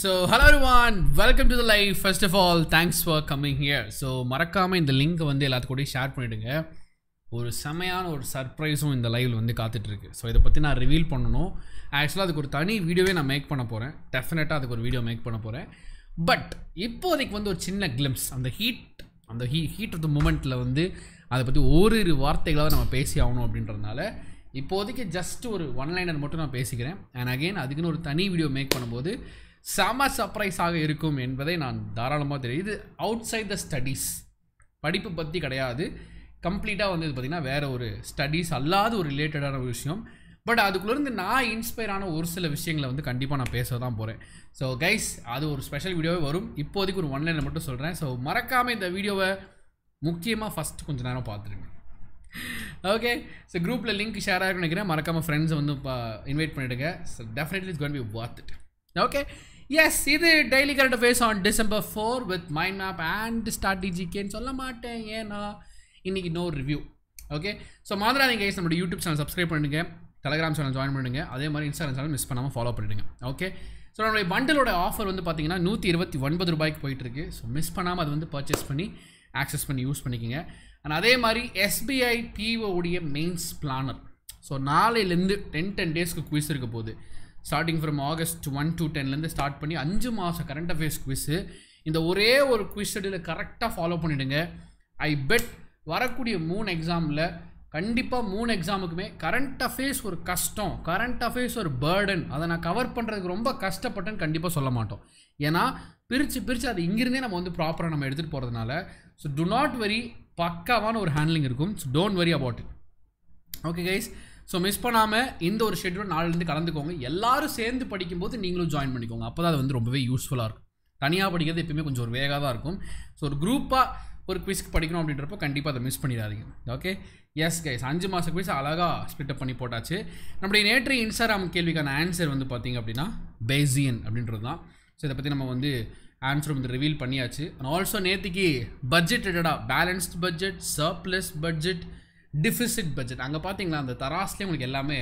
so hello one welcome to the life first of all thanks for coming here so மறக்காமல் இந்த லிங்க்கை வந்து எல்லாத்துக்கூடையும் share பண்ணிவிடுங்க ஒரு செமையான ஒரு சர்ப்ரைஸும் இந்த லைவில் வந்து காத்துட்ருக்கு ஸோ இதை பற்றி நான் ரிவீல் பண்ணணும் ஆக்சுவலாக அதுக்கு ஒரு தனி வீடியோவே நான் மேக் பண்ண போகிறேன் டெஃபினட்டாக அதுக்கு ஒரு வீடியோ மேக் பண்ண போகிறேன் பட் இப்போதைக்கு வந்து ஒரு சின்ன கிளிம்ஸ் அந்த ஹீட் அந்த ஹீ ஹீட் ஆஃப் த மூமெண்ட்டில் வந்து அதை பற்றி ஓரிரு வார்த்தைகளாக நம்ம பேசி ஆகணும் அப்படின்றதுனால இப்போதைக்கு ஜஸ்ட் ஒரு ஒன் லைனர் மட்டும் நான் பேசிக்கிறேன் அண்ட் அகெயின் அதுக்குன்னு ஒரு தனி வீடியோ மேக் பண்ணும்போது செம சர்ப்ரைஸாக இருக்கும் என்பதை நான் தாராளமாக தெரியும் இது அவுட் சைட் த ஸ்டடீஸ் படிப்பு பற்றி கிடையாது கம்ப்ளீட்டாக வந்து இது பார்த்திங்கன்னா வேறு ஒரு ஸ்டடீஸ் அல்லாத ஒரு ரிலேட்டடான ஒரு விஷயம் பட் அதுக்குள்ளேருந்து நான் இன்ஸ்பயர் ஆன ஒரு சில விஷயங்களை வந்து கண்டிப்பாக நான் பேச தான் போகிறேன் ஸோ கைஸ் அது ஒரு ஸ்பெஷல் வீடியோவே வரும் இப்போதைக்கு ஒரு ஒன்லைனில் மட்டும் சொல்கிறேன் ஸோ மறக்காமல் இந்த வீடியோவை முக்கியமாக ஃபஸ்ட் கொஞ்சம் நேரம் பார்த்துருங்க ஓகே ஸோ குரூப்பில் லிங்க் ஷேர் ஆகிருக்கும் நினைக்கிறேன் மறக்காமல் ஃப்ரெண்ட்ஸை வந்து இன்வைட் பண்ணிவிடுங்க so definitely is gonna be worth it okay yes இது daily current affairs on December four with mind map and ஸ்ட்ராட்டஜிக்கேன்னு சொல்ல மாட்டேன் ஏன்னா இன்றைக்கி நோ ரிவ்யூ ஓகே ஸோ மாதிரி நீங்கள் கேஸ் நம்ம யூடியூப் சேனல் சப்ஸ்கிரைப் பண்ணுங்கள் டெலகிராம் சேனல் ஜாயின் பண்ணுங்கள் அதே மாதிரி இன்ஸ்டாகிராம் சேனல் மிஸ் பண்ணாமல் ஃபாலோ பண்ணிவிடுங்க ஓகே ஸோ நம்மளுடைய பண்டலோட ஆஃபர் வந்து பார்த்தீங்கன்னா நூற்றி இருபத்தி ஒன்பது ரூபாய்க்கு போயிட்டுருக்கு ஸோ மிஸ் பண்ணாமல் அது வந்து பர்ச்சேஸ் பண்ணி ஆக்சஸ் பண்ணி யூஸ் பண்ணிக்கோங்க அண்ட் அதே மாதிரி எஸ்பிஐ பிஓடைய மெயின்ஸ் பிளானர் ஸோ நாளையிலேருந்து டென் டென் டேஸ்க்கு குவிஸ் இருக்க போகுது starting from August one to டென்லேருந்து ஸ்டார்ட் பண்ணி அஞ்சு மாதம் கரண்ட் அஃபேர்ஸ் குவிஸு இந்த ஒரே ஒரு குவிஸ் ஷெடியூலை கரெக்டாக ஃபாலோ பண்ணிவிடுங்க ஐ பெட் வரக்கூடிய மூணு எக்ஸாமில் கண்டிப்பாக மூணு எக்ஸாமுக்குமே கரண்ட் அஃபேர்ஸ் ஒரு கஷ்டம் கரண்ட் அஃபேர்ஸ் ஒரு பேர்டன் அதை நான் கவர் பண்ணுறதுக்கு ரொம்ப கஷ்டப்பட்டேன்னு கண்டிப்பாக சொல்ல மாட்டோம் ஏன்னா பிரித்து பிரித்து அது இங்கிருந்தே நம்ம வந்து ப்ராப்பராக நம்ம எடுத்துகிட்டு போகிறதுனால ஸோ டு நாட் வெரி பக்காவான ஒரு ஹேண்ட்லிங் இருக்கும் so don't worry about it okay guys so miss பண்ணாமல் இந்த ஒரு ஷெட்யூல் நாலுலேருந்து கலந்துக்கோங்க எல்லாரும் சேர்ந்து படிக்கும்போது நீங்களும் ஜாயின் பண்ணிக்கோங்க அப்போ தான் அது வந்து ரொம்பவே யூஸ்ஃபுல்லாக இருக்கும் தனியாக படிக்கிறது எப்பயுமே கொஞ்சம் ஒரு வேகாக தான் இருக்கும் ஸோ ஒரு குரூப்பாக ஒரு குவிஸ்க்கு படிக்கணும் அப்படின்றப்போ கண்டிப்பாக அதை மிஸ் பண்ணிடாதீங்க ஓகே எஸ் கைஸ் அஞ்சு மாதம் குவிஸ் அழகாக அப் பண்ணி போட்டாச்சு நம்முடைய நேற்று இன்ஸ்டாகிராம் கேள்விக்கான ஆன்சர் வந்து பார்த்திங்க அப்படின்னா பேசியன் அப்படின்றது தான் ஸோ இதை பற்றி நம்ம வந்து ஆன்சர் வந்து ரிவீல் பண்ணியாச்சு அண்ட் ஆல்சோ நேற்றுக்கு பட்ஜெட் ரிலேட்டடாக balanced budget surplus budget deficit budget அங்கே பார்த்தீங்களா அந்த தராஸ்லேயே உங்களுக்கு எல்லாமே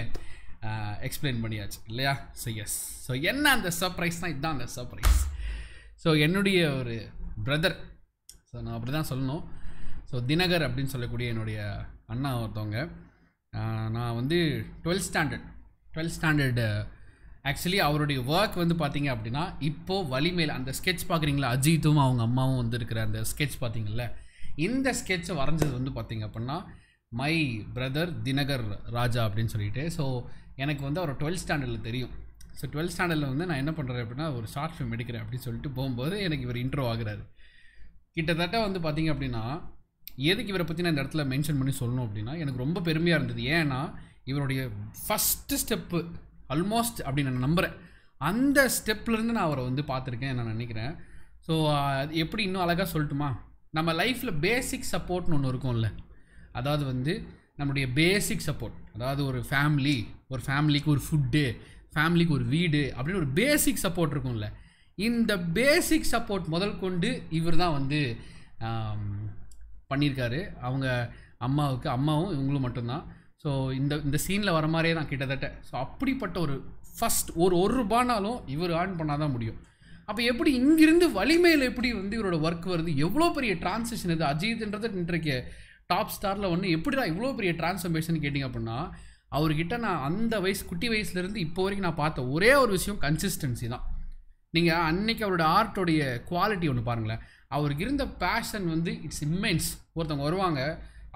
எக்ஸ்பிளைன் பண்ணியாச்சு இல்லையா ஸோ எஸ் ஸோ என்ன அந்த சர்ப்ரைஸ்னால் இதுதான் அந்த சர்ப்ரைஸ் ஸோ என்னுடைய ஒரு பிரதர் ஸோ நான் அப்படி தான் சொல்லணும் ஸோ தினகர் அப்படின்னு சொல்லக்கூடிய என்னுடைய அண்ணா ஒருத்தவங்க நான் வந்து twelfth standard twelfth standard actually அவருடைய ஒர்க் வந்து பார்த்தீங்க அப்படின்னா இப்போது வலிமையில் அந்த ஸ்கெட்ச் பார்க்குறீங்களா அஜித்தும் அவங்க அம்மாவும் வந்து இருக்கிற அந்த ஸ்கெட்ச் பார்த்தீங்கல்ல இந்த ஸ்கெட்சை வரைஞ்சது வந்து பார்த்தீங்க அப்படின்னா மை பிரதர் தினகர் ராஜா அப்படின்னு சொல்லிட்டு ஸோ எனக்கு வந்து அவர் டுவெல்த் ஸ்டாண்டர்டில் தெரியும் ஸோ டுவெல்த் ஸ்டாண்டர்டில் வந்து நான் என்ன பண்ணுறேன் அப்படின்னா ஒரு ஷார்ட் ஃபிலிம் எடுக்கிறேன் அப்படின்னு சொல்லிட்டு போகும்போது எனக்கு இவர் இன்ட்ரோ ஆகிறாரு கிட்டத்தட்ட வந்து பார்த்திங்க அப்படின்னா எதுக்கு இவரை பற்றி நான் இந்த இடத்துல மென்ஷன் பண்ணி சொல்லணும் அப்படின்னா எனக்கு ரொம்ப பெருமையாக இருந்தது ஏன்னா இவருடைய ஃபஸ்ட்டு ஸ்டெப்பு அல்மோஸ்ட் அப்படின்னு நான் நம்புகிறேன் அந்த ஸ்டெப்லேருந்து நான் அவரை வந்து பார்த்துருக்கேன் நான் நினைக்கிறேன் ஸோ எப்படி இன்னும் அழகாக சொல்லட்டுமா நம்ம லைஃப்பில் பேசிக் சப்போர்ட்னு ஒன்று இருக்கும்ல அதாவது வந்து நம்முடைய பேசிக் சப்போர்ட் அதாவது ஒரு ஃபேமிலி ஒரு ஃபேமிலிக்கு ஒரு ஃபுட்டு ஃபேமிலிக்கு ஒரு வீடு அப்படின்னு ஒரு பேசிக் சப்போர்ட் இருக்கும்ல இந்த பேசிக் சப்போர்ட் முதல் கொண்டு இவர் தான் வந்து பண்ணியிருக்காரு அவங்க அம்மாவுக்கு அம்மாவும் இவங்களும் மட்டும்தான் ஸோ இந்த இந்த சீனில் வர மாதிரியே தான் கிட்டத்தட்ட ஸோ அப்படிப்பட்ட ஒரு ஃபஸ்ட் ஒரு ஒரு ரூபானாலும் இவர் ஏர்ன் பண்ணால் தான் முடியும் அப்போ எப்படி இங்கிருந்து வலிமையில் எப்படி வந்து இவரோட ஒர்க் வருது எவ்வளோ பெரிய டிரான்சிஷன் இது அஜித்ன்றது இன்றைக்கு டாப் ஸ்டாரில் ஒன்று எப்படிடா இவ்வளோ பெரிய டிரான்ஸ்ஃபர்மேஷன் கேட்டிங்க அப்படின்னா அவர்கிட்ட நான் அந்த வயசு குட்டி வயசுலேருந்து இப்போ வரைக்கும் நான் பார்த்த ஒரே ஒரு விஷயம் கன்சிஸ்டன்சி தான் நீங்கள் அன்னைக்கு அவரோட ஆர்ட்டோடைய குவாலிட்டி ஒன்று பாருங்களேன் அவருக்கு இருந்த பேஷன் வந்து இட்ஸ் இம்மென்ஸ் ஒருத்தவங்க வருவாங்க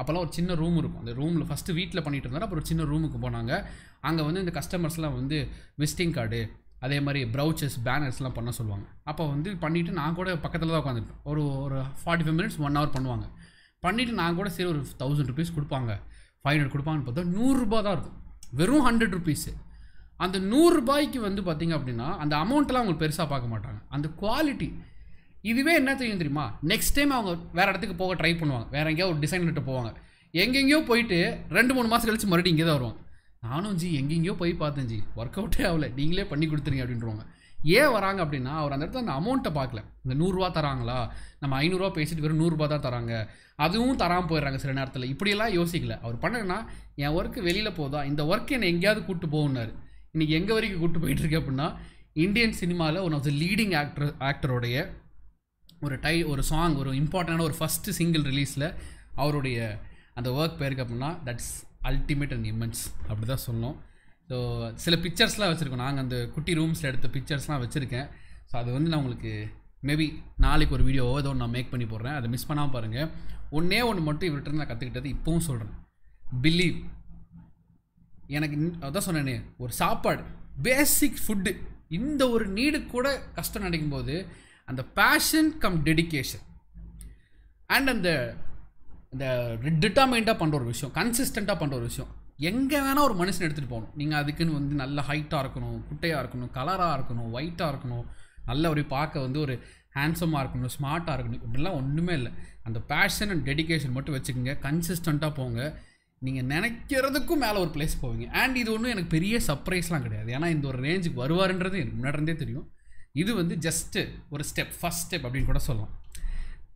அப்போல்லாம் ஒரு சின்ன ரூம் இருக்கும் அந்த ரூமில் ஃபஸ்ட்டு வீட்டில் பண்ணிட்டு இருந்தார் அப்புறம் ஒரு சின்ன ரூமுக்கு போனாங்க அங்கே வந்து இந்த கஸ்டமர்ஸ்லாம் வந்து விசிட்டிங் கார்டு அதே மாதிரி ப்ரௌச்சர்ஸ் பேனர்ஸ்லாம் பண்ண சொல்லுவாங்க அப்போ வந்து பண்ணிவிட்டு நான் கூட பக்கத்தில் தான் உட்காந்துருப்பேன் ஒரு ஒரு forty five minutes one hour பண்ணுவாங்க பண்ணிவிட்டு நான் கூட சரி ஒரு தௌசண்ட் ருபீஸ் கொடுப்பாங்க ஃபைவ் ஹண்ட்ரட் கொடுப்பாங்கன்னு பார்த்தா நூறுரூபா தான் இருக்கும் வெறும் ஹண்ட்ரட் ருபீஸு அந்த நூறுரூபாய்க்கு வந்து பார்த்திங்க அப்படின்னா அந்த அமௌண்ட்டெலாம் அவங்க பெருசாக பார்க்க மாட்டாங்க அந்த குவாலிட்டி இதுவே என்ன தெரியும் தெரியுமா நெக்ஸ்ட் டைம் அவங்க வேறு இடத்துக்கு போக ட்ரை பண்ணுவாங்க வேறு எங்கேயோ ஒரு கிட்ட போவாங்க எங்கெங்கேயோ போயிட்டு ரெண்டு மூணு மாதம் கழித்து மறுபடியும் இங்கே தான் வருவாங்க நானும் ஜி எங்கெங்கேயோ போய் பார்த்தேன் ஜி ஒர்க் அவுட்டே ஆகலை நீங்களே பண்ணி கொடுத்துருங்க அப்படின்றவங்க ஏன் வராங்க அப்படின்னா அவர் அந்த இடத்துல அந்த அமௌண்ட்டை பார்க்கல இந்த நூறுரூவா தராங்களா நம்ம ஐநூறுரூவா பேசிட்டு வெறும் நூறுரூவா தான் தராங்க அதுவும் தராமல் போயிடுறாங்க சில நேரத்தில் இப்படியெல்லாம் யோசிக்கல அவர் பண்ணனா என் ஒர்க்கு வெளியில் போதா இந்த ஒர்க் என்னை எங்கேயாவது கூப்பிட்டு போகுன்னாரு இன்றைக்கி எங்கே வரைக்கும் கூப்பிட்டு போயிட்டுருக்கு அப்படின்னா இந்தியன் சினிமாவில் one of the leading actor ஆக்டருடைய ஒரு டை ஒரு சாங் ஒரு இம்பார்ட்டண்டான ஒரு ஃபஸ்ட்டு சிங்கிள் ரிலீஸில் அவருடைய அந்த ஒர்க் போயிருக்கு அப்படின்னா தட்ஸ் அல்டிமேட் அண்ட் இமென்ஸ் அப்படி தான் சொல்லணும் ஸோ சில பிக்சர்ஸ்லாம் வச்சுருக்கோம் நாங்கள் அந்த குட்டி ரூம்ஸில் எடுத்த பிக்சர்ஸ்லாம் வச்சுருக்கேன் ஸோ அது வந்து நான் உங்களுக்கு மேபி நாளைக்கு ஒரு வீடியோ ஏதோ நான் மேக் பண்ணி போடுறேன் அதை மிஸ் பண்ணாமல் பாருங்கள் ஒன்றே ஒன்று மட்டும் இவர்கிட்ட நான் கற்றுக்கிட்டது இப்போவும் சொல்கிறேன் பிலீவ் எனக்கு அதான் சொன்னேனே ஒரு சாப்பாடு பேசிக் ஃபுட்டு இந்த ஒரு நீடு கூட கஷ்டம் நினைக்கும் போது அந்த பேஷன் கம் டெடிக்கேஷன் அண்ட் அந்த இந்த டிட்டர்மெண்ட்டாக பண்ணுற ஒரு விஷயம் கன்சிஸ்டண்ட்டாக பண்ணுற ஒரு விஷயம் எங்கே வேணால் ஒரு மனுஷன் எடுத்துகிட்டு போகணும் நீங்கள் அதுக்குன்னு வந்து நல்ல ஹைட்டாக இருக்கணும் குட்டையாக இருக்கணும் கலராக இருக்கணும் ஒயிட்டாக இருக்கணும் நல்ல ஒரு பார்க்க வந்து ஒரு ஹேண்ட்ஸமாக இருக்கணும் ஸ்மார்ட்டாக இருக்கணும் இப்படிலாம் ஒன்றுமே இல்லை அந்த பேஷன் அண்ட் டெடிக்கேஷன் மட்டும் வச்சுக்கோங்க கன்சிஸ்டண்ட்டாக போங்க நீங்கள் நினைக்கிறதுக்கும் மேலே ஒரு பிளேஸ் போவீங்க அண்ட் இது ஒன்றும் எனக்கு பெரிய சர்ப்ரைஸ்லாம் கிடையாது ஏன்னா இந்த ஒரு ரேஞ்சுக்கு வருவாருன்றது எனக்கு இருந்தே தெரியும் இது வந்து ஜஸ்ட்டு ஒரு ஸ்டெப் ஃபஸ்ட் ஸ்டெப் அப்படின்னு கூட சொல்லலாம்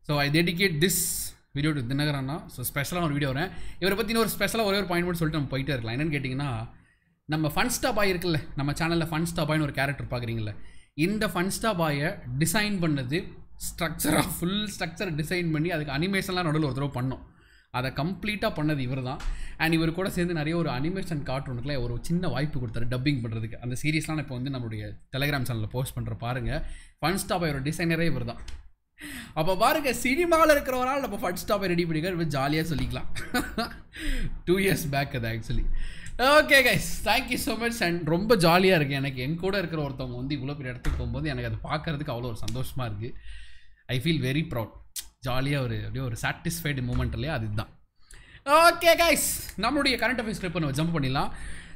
so I dedicate this video to Dinakar so ஸ்பெஷலாக ஒரு வீடியோ வரேன் இவரை பற்றி ஒரு ஸ்பெஷலாக ஒரே ஒரு பாயிண்ட் மட்டும் சொல்லிட்டு நம்ம போயிட்டே இருக்கலாம் என்னென்னு கேட்டிங்கன்னா நம்ம ஃபன் ஸ்டா பாய் இருக்குல்ல நம்ம சேனலில் ஃபன் ஸ்டா பாய்னு ஒரு கேரக்டர் பார்க்குறீங்களே இந்த ஃபன் ஸ்டா பாயை டிசைன் பண்ணது ஸ்ட்ரக்சராக ஃபுல் ஸ்ட்ரக்சர் டிசைன் பண்ணி அதுக்கு அனிமேஷன்லாம் நடுவில் ஒரு தடவை பண்ணோம் அதை கம்ப்ளீட்டாக பண்ணது இவர் தான் அண்ட் இவர் கூட சேர்ந்து நிறைய ஒரு அனிமேஷன் கார்ட்டூனுக்குள்ள ஒரு சின்ன வாய்ப்பு கொடுத்தாரு டப்பிங் பண்ணுறதுக்கு அந்த சீரியஸ்லாம் இப்போ வந்து நம்மளுடைய டெலிகிராம் சேனலில் போஸ்ட் பண்ணுற பாருங்கள் ஃபன் ஸ்டாப் ஆயோட டிசைனரே இவர் தான் அப்போ பாருங்க சினிமாவில் இருக்கிறவரால் நம்ம ஃபர்ஸ்ட் ஸ்டாப்பை ரெடி பண்ணிக்க ரொம்ப ஜாலியாக சொல்லிக்கலாம் டூ இயர்ஸ் பேக் அது actually okay guys thank you so much and ரொம்ப ஜாலியாக இருக்குது எனக்கு என் கூட இருக்கிற ஒருத்தவங்க வந்து இவ்வளோ பெரிய இடத்துக்கு போகும்போது எனக்கு அதை பார்க்குறதுக்கு அவ்வளோ ஒரு சந்தோஷமாக இருக்குது ஐ ஃபீல் வெரி ப்ரௌட் ஜாலியாக ஒரு அப்படியே ஒரு சாட்டிஸ்ஃபைடு மூமெண்ட் இல்லையா அதுதான் ஓகே கைஸ் நம்மளுடைய கரண்ட் அஃபேர்ஸ் கிளிப் நம்ம ஜம்ப் பண்ணிடலாம்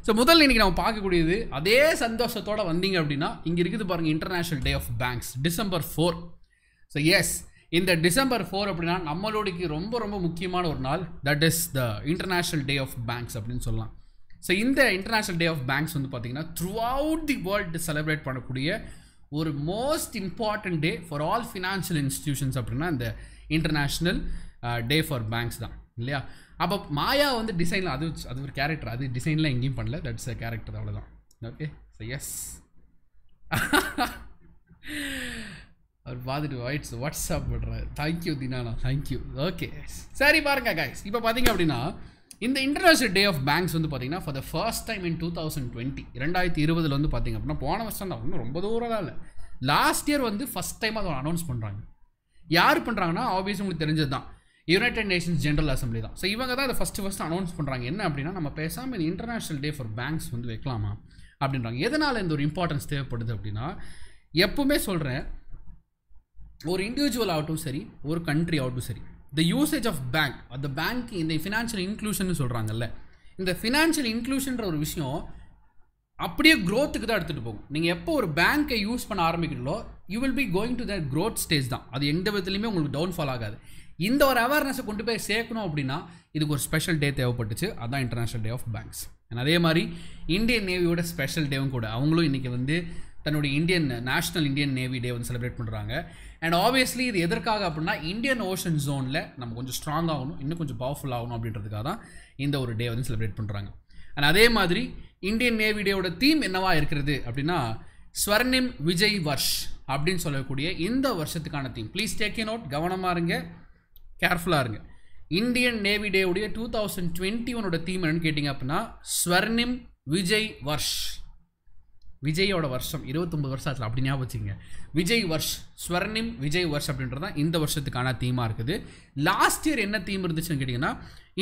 ஸோ முதல் இன்றைக்கி நம்ம பார்க்கக்கூடியது அதே சந்தோஷத்தோடு வந்தீங்க அப்படின்னா இங்கே இருக்குது பாருங்கள் international day of banks December four so yes இந்த டிசம்பர் ஃபோர் அப்படின்னா நம்மளோடைக்கு ரொம்ப ரொம்ப முக்கியமான ஒரு நாள் that is the international day of banks அப்படின்னு சொல்லலாம் ஸோ இந்த இன்டர்நேஷ்னல் டே ஆஃப் பேங்க்ஸ் வந்து பார்த்திங்கன்னா throughout the world celebrate பண்ணக்கூடிய ஒரு most important day for all financial institutions அப்படின்னா இந்த இன்டர்நேஷ்னல் டே ஃபார் பேங்க்ஸ் தான் இல்லையா அப்போ மாயா வந்து டிசைனில் அது அது ஒரு கேரக்டர் அது டிசைன்லாம் எங்கேயும் பண்ணல தட்ஸ் அ கேரக்டர் அவ்வளோதான் ஓகே ஸோ எஸ் அவர் பார்த்துட்டு ஒயிட்ஸ் வாட்ஸ்அப் பண்ணுறாரு தேங்க்யூ தினானா தேங்க்யூ ஓகே சரி பாருங்க கைஸ் இப்போ பார்த்தீங்க அப்படின்னா இந்த இன்டர்நேஷனல் டே ஆஃப் பேங்க்ஸ் வந்து பார்த்தீங்கன்னா for the first time in two thousand twenty ரெண்டாயிரத்தி இருபதில் வந்து பார்த்தீங்க அப்படின்னா போன வருஷம் தான் ரொம்ப ரொம்ப தான் இல்லை லாஸ்ட் இயர் வந்து ஃபஸ்ட் டைம் அதை அனௌன்ஸ் பண்ணுறாங்க யார் பண்ணுறாங்கன்னா ஆப்வியஸ் உங்களுக்கு தெரிஞ்சது தான் யுனைடெட் நேஷன்ஸ் ஜென்ரல் அசம்பிளி தான் ஸோ இவங்க தான் அதை ஃபஸ்ட்டு ஃபஸ்ட் அனௌன்ஸ் பண்ணுறாங்க என்ன அப்படின்னா நம்ம பேசாமல் இந்த இன்டர்நேஷனல் டே ஃபார் பேங்க்ஸ் வந்து வைக்கலாமா அப்படின்றாங்க எதனால் இந்த ஒரு இம்பார்ட்டன்ஸ் தேவைப்படுது அப்படின்னா எப்பவுமே சொல்கிறேன் ஒரு இண்டிவிஜுவல் ஆகட்டும் சரி ஒரு கண்ட்ரி ஆகட்டும் சரி த யூசேஜ் ஆஃப் பேங்க் அந்த பேங்க் இந்த ஃபினான்ஷியல் இன்க்ளூஷன் சொல்கிறாங்கல்ல இந்த ஃபினான்ஷியல் இன்க்ளூஷன்ற ஒரு விஷயம் அப்படியே க்ரோத்துக்கு தான் எடுத்துகிட்டு போகும் நீங்கள் எப்போ ஒரு பேங்க்கை யூஸ் பண்ண ஆரம்பிக்கிறீங்களோ you will be going to the growth stage தான் அது எந்த விதத்துலையுமே உங்களுக்கு டவுன்ஃபால் ஆகாது இந்த ஒரு அவேர்னஸை கொண்டு போய் சேர்க்கணும் அப்படின்னா இதுக்கு ஒரு ஸ்பெஷல் டே தேவைப்பட்டுச்சு அதான் இன்டர்நேஷனல் டே ஆஃப் பேங்க்ஸ் அதே மாதிரி இந்தியன் நேவியோட ஸ்பெஷல் டேவும் கூட அவங்களும் இன்றைக்கி வந்து தன்னுடைய Indian national Indian navy day வந்து செலிப்ரேட் பண்ணுறாங்க அண்ட் ஆப்வியஸ்லி இது எதற்காக அப்படின்னா இந்தியன் ஓஷன் ஜோனில் நம்ம கொஞ்சம் ஸ்ட்ராங் ஆகணும் இன்னும் கொஞ்சம் பவர்ஃபுல் ஆகணும் அப்படின்றதுக்காக தான் இந்த ஒரு டே வந்து செலிப்ரேட் பண்ணுறாங்க அண்ட் அதே மாதிரி இந்தியன் நேவி தீம் என்னவா இருக்கிறது அப்படின்னா ஸ்வர்ணிம் விஜய் வர்ஷ் அப்படின்னு சொல்லக்கூடிய இந்த வருஷத்துக்கான theme please take in out கவனமாக இருங்க கேர்ஃபுல்லாக இருங்க இந்தியன் நேவி டேவுடைய டூ தௌசண்ட் டுவெண்ட்டி ஒனோட தீம் என்னன்னு கேட்டிங்க அப்படின்னா ஸ்வர்ணிம் விஜய் வர்ஷ் விஜயோட வருஷம் இருபத்தொம்பது வருஷம் ஆச்சு அப்படி ஞாபகம் வச்சுங்க விஜய் வர்ஷ் ஸ்வர்ணிம் விஜய் வர்ஷ் தான் இந்த வருஷத்துக்கான தீமாக இருக்குது லாஸ்ட் இயர் என்ன தீம் இருந்துச்சுன்னு கேட்டிங்கன்னா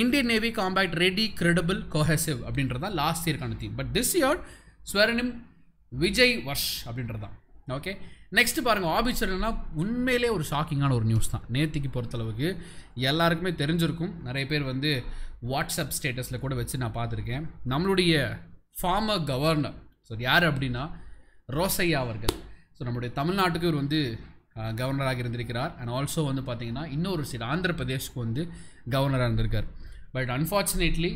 Indian navy compact ready credible cohesive அப்படின்றதான் லாஸ்ட் இயர்க்கான theme but this year Swarnim Vijay Varsh அப்படின்றதான் ஓகே நெக்ஸ்ட் பாருங்கள் ஆபிச்சர்னா உண்மையிலே ஒரு ஷாக்கிங்கான ஒரு நியூஸ் தான் நேத்திக்கு பொறுத்தளவுக்கு எல்லாருக்குமே தெரிஞ்சிருக்கும் நிறைய பேர் வந்து வாட்ஸ்அப் ஸ்டேட்டஸில் கூட வச்சு நான் பார்த்துருக்கேன் நம்மளுடைய ஃபார்மர் கவர்னர் ஸோ யார் அப்படின்னா ரோசையா அவர்கள் ஸோ நம்முடைய தமிழ்நாட்டுக்கு இவர் வந்து கவர்னராக இருந்திருக்கிறார் அண்ட் ஆல்சோ வந்து பார்த்திங்கன்னா இன்னொரு சில ஆந்திர பிரதேஷ்க்கு வந்து கவர்னராக இருந்திருக்கார் பட் அன்ஃபார்ச்சுனேட்லி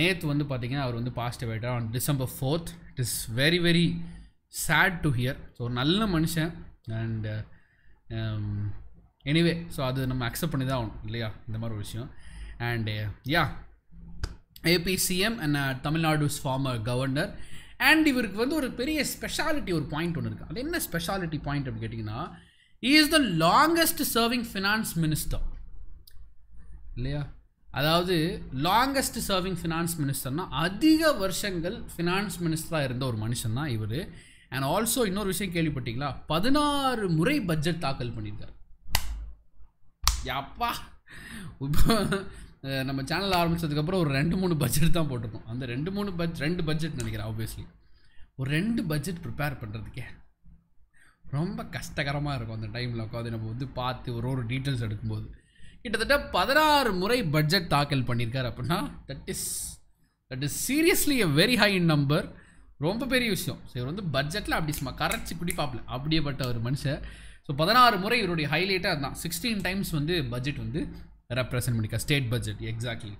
நேத்து வந்து பார்த்திங்கன்னா அவர் வந்து பாஸ்ட் ஆகிட்டார் on December fourth it is very very sad to hear so ஒரு நல்ல மனுஷன் அண்ட் எனிவே ஸோ அது நம்ம அக்செப்ட் பண்ணி தான் ஆகணும் இல்லையா இந்த மாதிரி ஒரு விஷயம் and yeah AP CM and Tamil Nadu former governor and இவருக்கு வந்து ஒரு பெரிய ஸ்பெஷாலிட்டி ஒரு பாயிண்ட் ஒன்று இருக்குது அது என்ன ஸ்பெஷாலிட்டி பாயிண்ட் அப்படின்னு கேட்டிங்கன்னா is the longest serving finance minister இல்லையா அதாவது லாங்கஸ்ட் சர்விங் ஃபினான்ஸ் மினிஸ்டர்னால் அதிக வருஷங்கள் ஃபினான்ஸ் மினிஸ்டராக இருந்த ஒரு மனுஷன் தான் இவர் அண்ட் ஆல்சோ இன்னொரு விஷயம் கேள்விப்பட்டீங்களா பதினாறு முறை பட்ஜெட் தாக்கல் பண்ணியிருக்கார் யாப்பா நம்ம சேனல் ஆரம்பித்ததுக்கப்புறம் ஒரு ரெண்டு மூணு பட்ஜெட் தான் போட்டிருக்கோம் அந்த ரெண்டு மூணு பட்ஜெட் ரெண்டு பட்ஜெட் நினைக்கிறேன் ஆப்வியஸ்லி ஒரு ரெண்டு பட்ஜெட் ப்ரிப்பேர் பண்ணுறதுக்கே ரொம்ப கஷ்டகரமாக இருக்கும் அந்த டைமில் உட்காந்து நம்ம வந்து பார்த்து ஒரு ஒரு டீட்டெயில்ஸ் எடுக்கும்போது கிட்டத்தட்ட பதினாறு முறை பட்ஜெட் தாக்கல் பண்ணியிருக்காரு அப்படின்னா that is that is seriously a very high in number ரொம்ப பெரிய விஷயம் ஸோ இவர் வந்து பட்ஜெட்டில் அப்படி சும்மா கரைச்சி குடிப்பாப்பில் அப்படியேப்பட்ட ஒரு மனுஷன் ஸோ பதினாறு முறை இவருடைய ஹைலைட்டாக அதுதான் சிக்ஸ்டீன் டைம்ஸ் வந்து பட்ஜெட் வந்து ரெப்ரசன்ட் பண்ணிக்க state budget exactly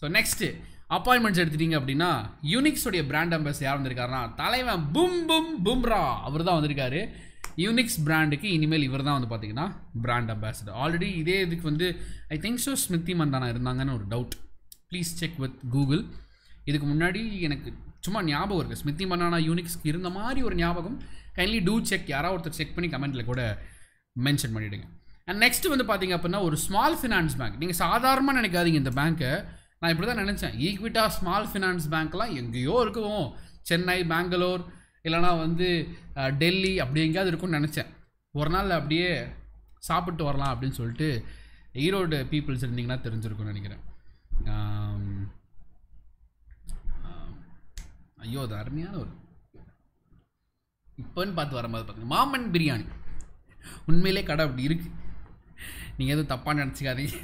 so next appointments எடுத்துட்டீங்க அப்படின்னா யூனிக்ஸுடைய பிராண்ட் அம்பாஸ் யார் வந்திருக்காருன்னா தலைவன் பும் பும் பும்ரா அவர் தான் வந்திருக்காரு யூனிக்ஸ் பிராண்டுக்கு இனிமேல் இவர் தான் வந்து பார்த்தீங்கன்னா பிராண்ட் அம்பாசடர் ஆல்ரெடி இதே இதுக்கு வந்து I think so Smriti Mandhana இருந்தாங்கன்னு ஒரு doubt please check with Google இதுக்கு முன்னாடி எனக்கு சும்மா ஞாபகம் இருக்குது ஸ்மிருதி மந்தானா யூனிக்ஸ்க்கு இருந்த மாதிரி ஒரு ஞாபகம் கைண்ட்லி டூ செக் யாராவது ஒருத்தர் செக் பண்ணி கமெண்ட்டில் கூட மென்ஷன் பண்ணிவிடுங்க அண்ட் நெக்ஸ்ட் வந்து பார்த்தீங்க அப்படின்னா ஒரு ஸ்மால் ஃபினான்ஸ் பேங்க் நீங்கள் சாதாரணமாக நினைக்காதீங்க இந்த பேங்க்கை நான் இப்படி தான் நினச்சேன் ஈக்விட்டா ஸ்மால் ஃபினான்ஸ் பேங்க்லாம் எங்கேயோ இருக்கும் சென்னை பெங்களூர் இல்லைனா வந்து டெல்லி அப்படி எங்கேயாவது இருக்கும்னு நினச்சேன் ஒரு நாள் அப்படியே சாப்பிட்டு வரலாம் அப்படின்னு சொல்லிட்டு ஈரோடு பீப்புள்ஸ் இருந்தீங்கன்னா தெரிஞ்சிருக்கும்னு நினைக்கிறேன் ஐயோ அது அருமையான ஒரு இப்போன்னு பார்த்து வரும்போது பார்த்தீங்க மாமன் பிரியாணி உண்மையிலே கடை அப்படி இருக்குது நீங்கள் எதுவும் தப்பாக நினச்சிக்காதீங்க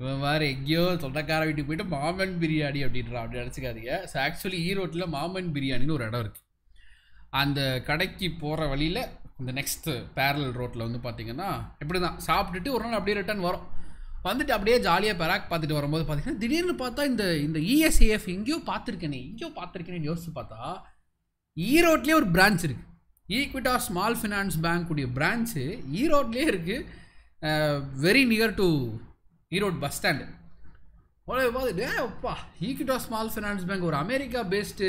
இவன் வேறு எங்கேயோ சொந்தக்கார வீட்டுக்கு போயிட்டு மாமன் பிரியாணி அப்படின்றா அப்படி நினச்சிக்காதீங்க ஸோ ஆக்சுவலி ஈரோட்டில் மாமன் பிரியாணின்னு ஒரு இடம் இருக்குது அந்த கடைக்கு போகிற வழியில் இந்த நெக்ஸ்ட்டு பேரல் ரோட்டில் வந்து பார்த்திங்கன்னா இப்படி தான் சாப்பிட்டுட்டு ஒரு நாள் அப்படியே ரிட்டர்ன் வரும் வந்துட்டு அப்படியே ஜாலியாக பெராக் பார்த்துட்டு வரும்போது பார்த்தீங்கன்னா திடீர்னு பார்த்தா இந்த இந்த இஎஸ்ஏஎஃப் e எங்கேயோ பார்த்துருக்கேனே எங்கேயோ பார்த்துருக்கேனே யோசிச்சு பார்த்தா ஈரோட்லேயே ஒரு பிரான்ச் இருக்குது ஈக்விட்டா ஸ்மால் ஃபினான்ஸ் பேங்க்குடைய பிரான்ச்சு ஈரோட்லேயே இருக்குது very near to Erode bus stand உடனே பார்த்து டே அப்பா ஈக்விட்டா ஸ்மால் ஃபினான்ஸ் பேங்க் ஒரு அமெரிக்கா பேஸ்டு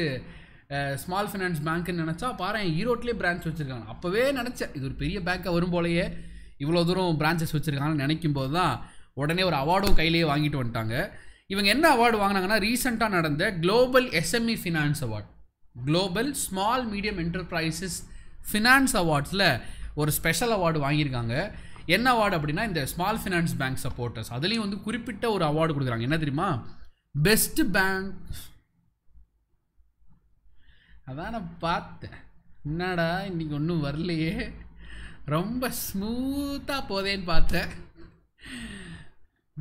ஸ்மால் ஃபினான்ஸ் பேங்க்குன்னு நினச்சா பாரு ஈரோட்லேயே பிரான்ச் வச்சுருக்காங்க அப்போவே நினச்சேன் இது ஒரு பெரிய பேங்க்காக வரும் போலயே இவ்வளோ தூரம் பிரான்ச்சஸ் வச்சுருக்காங்கன்னு நினைக்கும் போது தான் உடனே ஒரு அவார்டும் கையிலேயே வாங்கிட்டு வந்துட்டாங்க இவங்க என்ன அவார்டு வாங்கினாங்கன்னா ரீசெண்டாக நடந்த global SME finance award global small medium enterprises finance அவார்ட்ஸில் ஒரு ஸ்பெஷல் அவார்டு வாங்கியிருக்காங்க என்ன அவார்டு அப்படின்னா இந்த ஸ்மால் ஃபினான்ஸ் பேங்க் சப்போர்ட்டர்ஸ் அதுலேயும் வந்து குறிப்பிட்ட ஒரு அவார்டு கொடுக்குறாங்க என்ன தெரியுமா பெஸ்ட் பேங்க் அதான் நான் பார்த்தேன் என்னடா இன்றைக்கி ஒன்றும் வரலையே ரொம்ப ஸ்மூத்தாக போதேன்னு பார்த்தேன்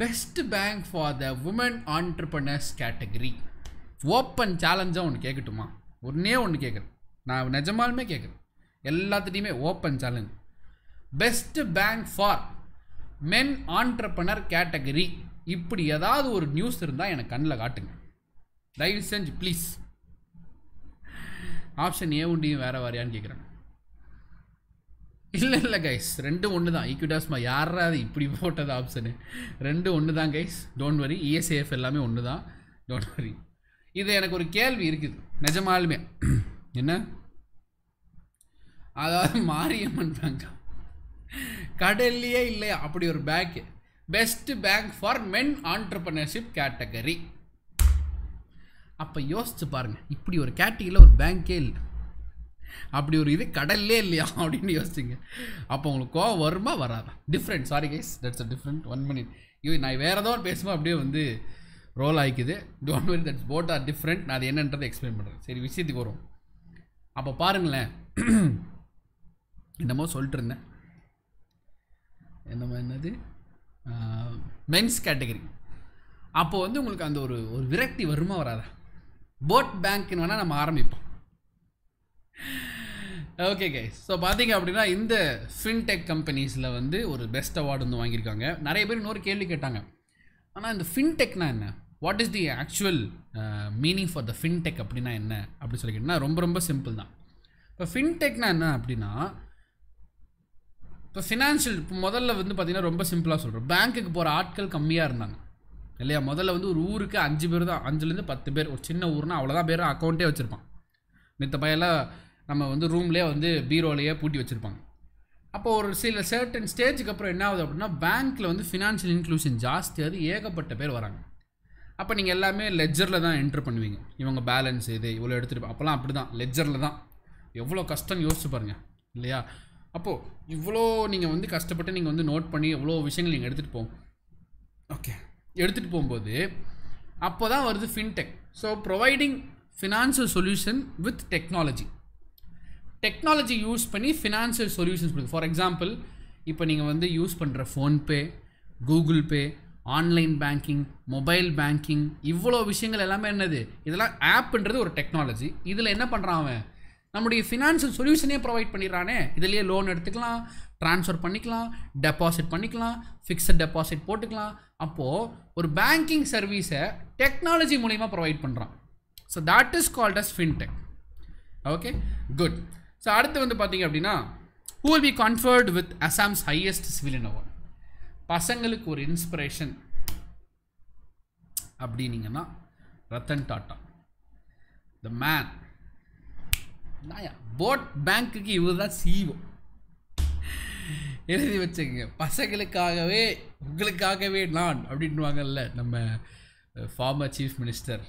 best bank for the women entrepreneurs category open சேலஞ்சாக ஒன்று கேட்கட்டுமா ஒன்றே ஒன்று கேட்குறேன் நான் நிஜமாலுமே கேட்குறேன் எல்லாத்துட்டையுமே open challenge best bank for men entrepreneur category இப்படி ஏதாவது ஒரு நியூஸ் இருந்தால் எனக்கு கண்ணில் காட்டுங்க தயவு செஞ்சு ப்ளீஸ் ஆப்ஷன் ஏ உண்டியும் வேறு வாரியான்னு கேட்குறேன் இல்லை இல்லை கைஸ் ரெண்டும் ஒன்று தான் ஈக்விடாஸ்மா யாராவது இப்படி போட்டது ஆப்ஷனு ரெண்டும் ஒன்று தான் கைஸ் டோன்ட் வரி இஎஸ்ஏஎஃப் எல்லாமே ஒன்று தான் டோன்ட் வரி இது எனக்கு ஒரு கேள்வி இருக்குது நிஜமாலுமே என்ன அதாவது மாரியம்மன் பேங்க் கடல்லையே இல்லை அப்படி ஒரு bank best bank for men entrepreneurship category அப்போ யோசிச்சு பாருங்கள் இப்படி ஒரு கேட்டகரியில் ஒரு பேங்க்கே இல்லை அப்படி ஒரு இது கடல்லே இல்லையா அப்படின்னு யோசிச்சிங்க அப்போ உங்களுக்கு கோவம் வருமா வராதா different sorry guys that's a different one minute ஐயோ நான் வேறு ஏதோ பேசுமா அப்படியே வந்து ரோல் ஆகிக்குது don't very that's both are different நான் அது என்னன்றதை எக்ஸ்பிளைன் பண்ணுறேன் சரி விஷயத்துக்கு வரும் அப்போ பாருங்களேன் என்னமோ சொல்லிட்டு இருந்தேன் என்னமோ என்னது மென்ஸ் கேட்டகரி அப்போ வந்து உங்களுக்கு அந்த ஒரு ஒரு விரக்தி வருமா வராதா போட் பேங்க்னு வேணால் நம்ம ஆரம்பிப்போம் ஓகே கே ஸோ பார்த்தீங்க அப்படின்னா இந்த ஃபின்டெக் கம்பெனிஸில் வந்து ஒரு பெஸ்ட் அவார்டு வந்து வாங்கியிருக்காங்க நிறைய பேர் இன்னொரு கேள்வி கேட்டாங்க ஆனால் இந்த ஃபின்டெக்னா என்ன what is the actual meaning for the fintech அப்படின்னா என்ன அப்படின்னு சொல்லி கேட்டால் ரொம்ப ரொம்ப சிம்பிள் தான் இப்போ ஃபின்டெக்னா என்ன அப்படின்னா இப்போ ஃபினான்ஷியல் இப்போ முதல்ல வந்து பார்த்தீங்கன்னா ரொம்ப சிம்பிளாக சொல்கிறோம் பேங்க்குக்கு போகிற ஆட்கள் கம்மியாக இருந்தாங்க இல்லையா முதல்ல வந்து ஒரு ஊருக்கு அஞ்சு பேர் தான் அஞ்சுலேருந்து பத்து பேர் ஒரு சின்ன ஊர்னால் அவ்வளோதான் பேர் அக்கௌண்ட்டே வச்சுருப்பான் மித்த பையெல்லாம் நம்ம வந்து ரூம்லேயே வந்து பீரோலேயே பூட்டி வச்சுருப்பாங்க அப்போ ஒரு சில சர்டன் ஸ்டேஜுக்கு அப்புறம் என்ன ஆகுது அப்படின்னா பேங்க்கில் வந்து ஃபினான்ஷியல் இன்க்ளூஷன் ஜாஸ்தியாவது ஏகப்பட்ட பேர் வராங்க அப்போ நீங்கள் எல்லாமே லெஜரில் தான் என்ட்ரு பண்ணுவீங்க இவங்க பேலன்ஸ் இது இவ்வளோ எடுத்துகிட்டு அப்போல்லாம் அப்படி தான் லெஜரில் தான் எவ்வளோ கஷ்டம்னு யோசிச்சு பாருங்கள் இல்லையா அப்போது இவ்வளோ நீங்கள் வந்து கஷ்டப்பட்டு நீங்கள் வந்து நோட் பண்ணி இவ்வளோ விஷயங்கள் நீங்கள் எடுத்துகிட்டு போகும் ஓகே எடுத்துகிட்டு போகும்போது அப்போ தான் வருது fintech so providing financial solution with technology technology use பண்ணி ஃபினான்ஷியல் சொல்யூஷன்ஸ் கொடுக்கும் ஃபார் எக்ஸாம்பிள் இப்போ நீங்கள் வந்து யூஸ் பண்ணுற PhonePe Google Pay online banking mobile banking இவ்வளோ விஷயங்கள் எல்லாமே என்னது இதெல்லாம் ஆப்புன்றது ஒரு டெக்னாலஜி இதில் என்ன பண்ணுறான் அவன் நம்முடைய ஃபினான்ஷியல் சொல்யூஷனே ப்ரொவைட் பண்ணிடுறானே இதுலேயே லோன் எடுத்துக்கலாம் ட்ரான்ஸ்ஃபர் பண்ணிக்கலாம் டெபாசிட் பண்ணிக்கலாம் ஃபிக்ஸட் டெபாசிட் போட்டுக்கலாம் அப்போது ஒரு பேங்கிங் சர்வீஸை டெக்னாலஜி மூலிமா ப்ரொவைட் பண்ணுறான் so that is called as fintech okay good so அடுத்து வந்து பார்த்தீங்க அப்படின்னா who will be conferred with Assam's highest civilian award பசங்களுக்கு ஒரு இன்ஸ்பிரேஷன் அப்படின்னீங்கன்னா ரத்தன் டாட்டா த மேன் நாயா போட் பேங்க்குக்கு இவர் தான் சிஇஓ e எழுதி வச்சுங்க பசங்களுக்காகவே உங்களுக்காகவே நான் அப்படின்வாங்கல்ல நம்ம former chief minister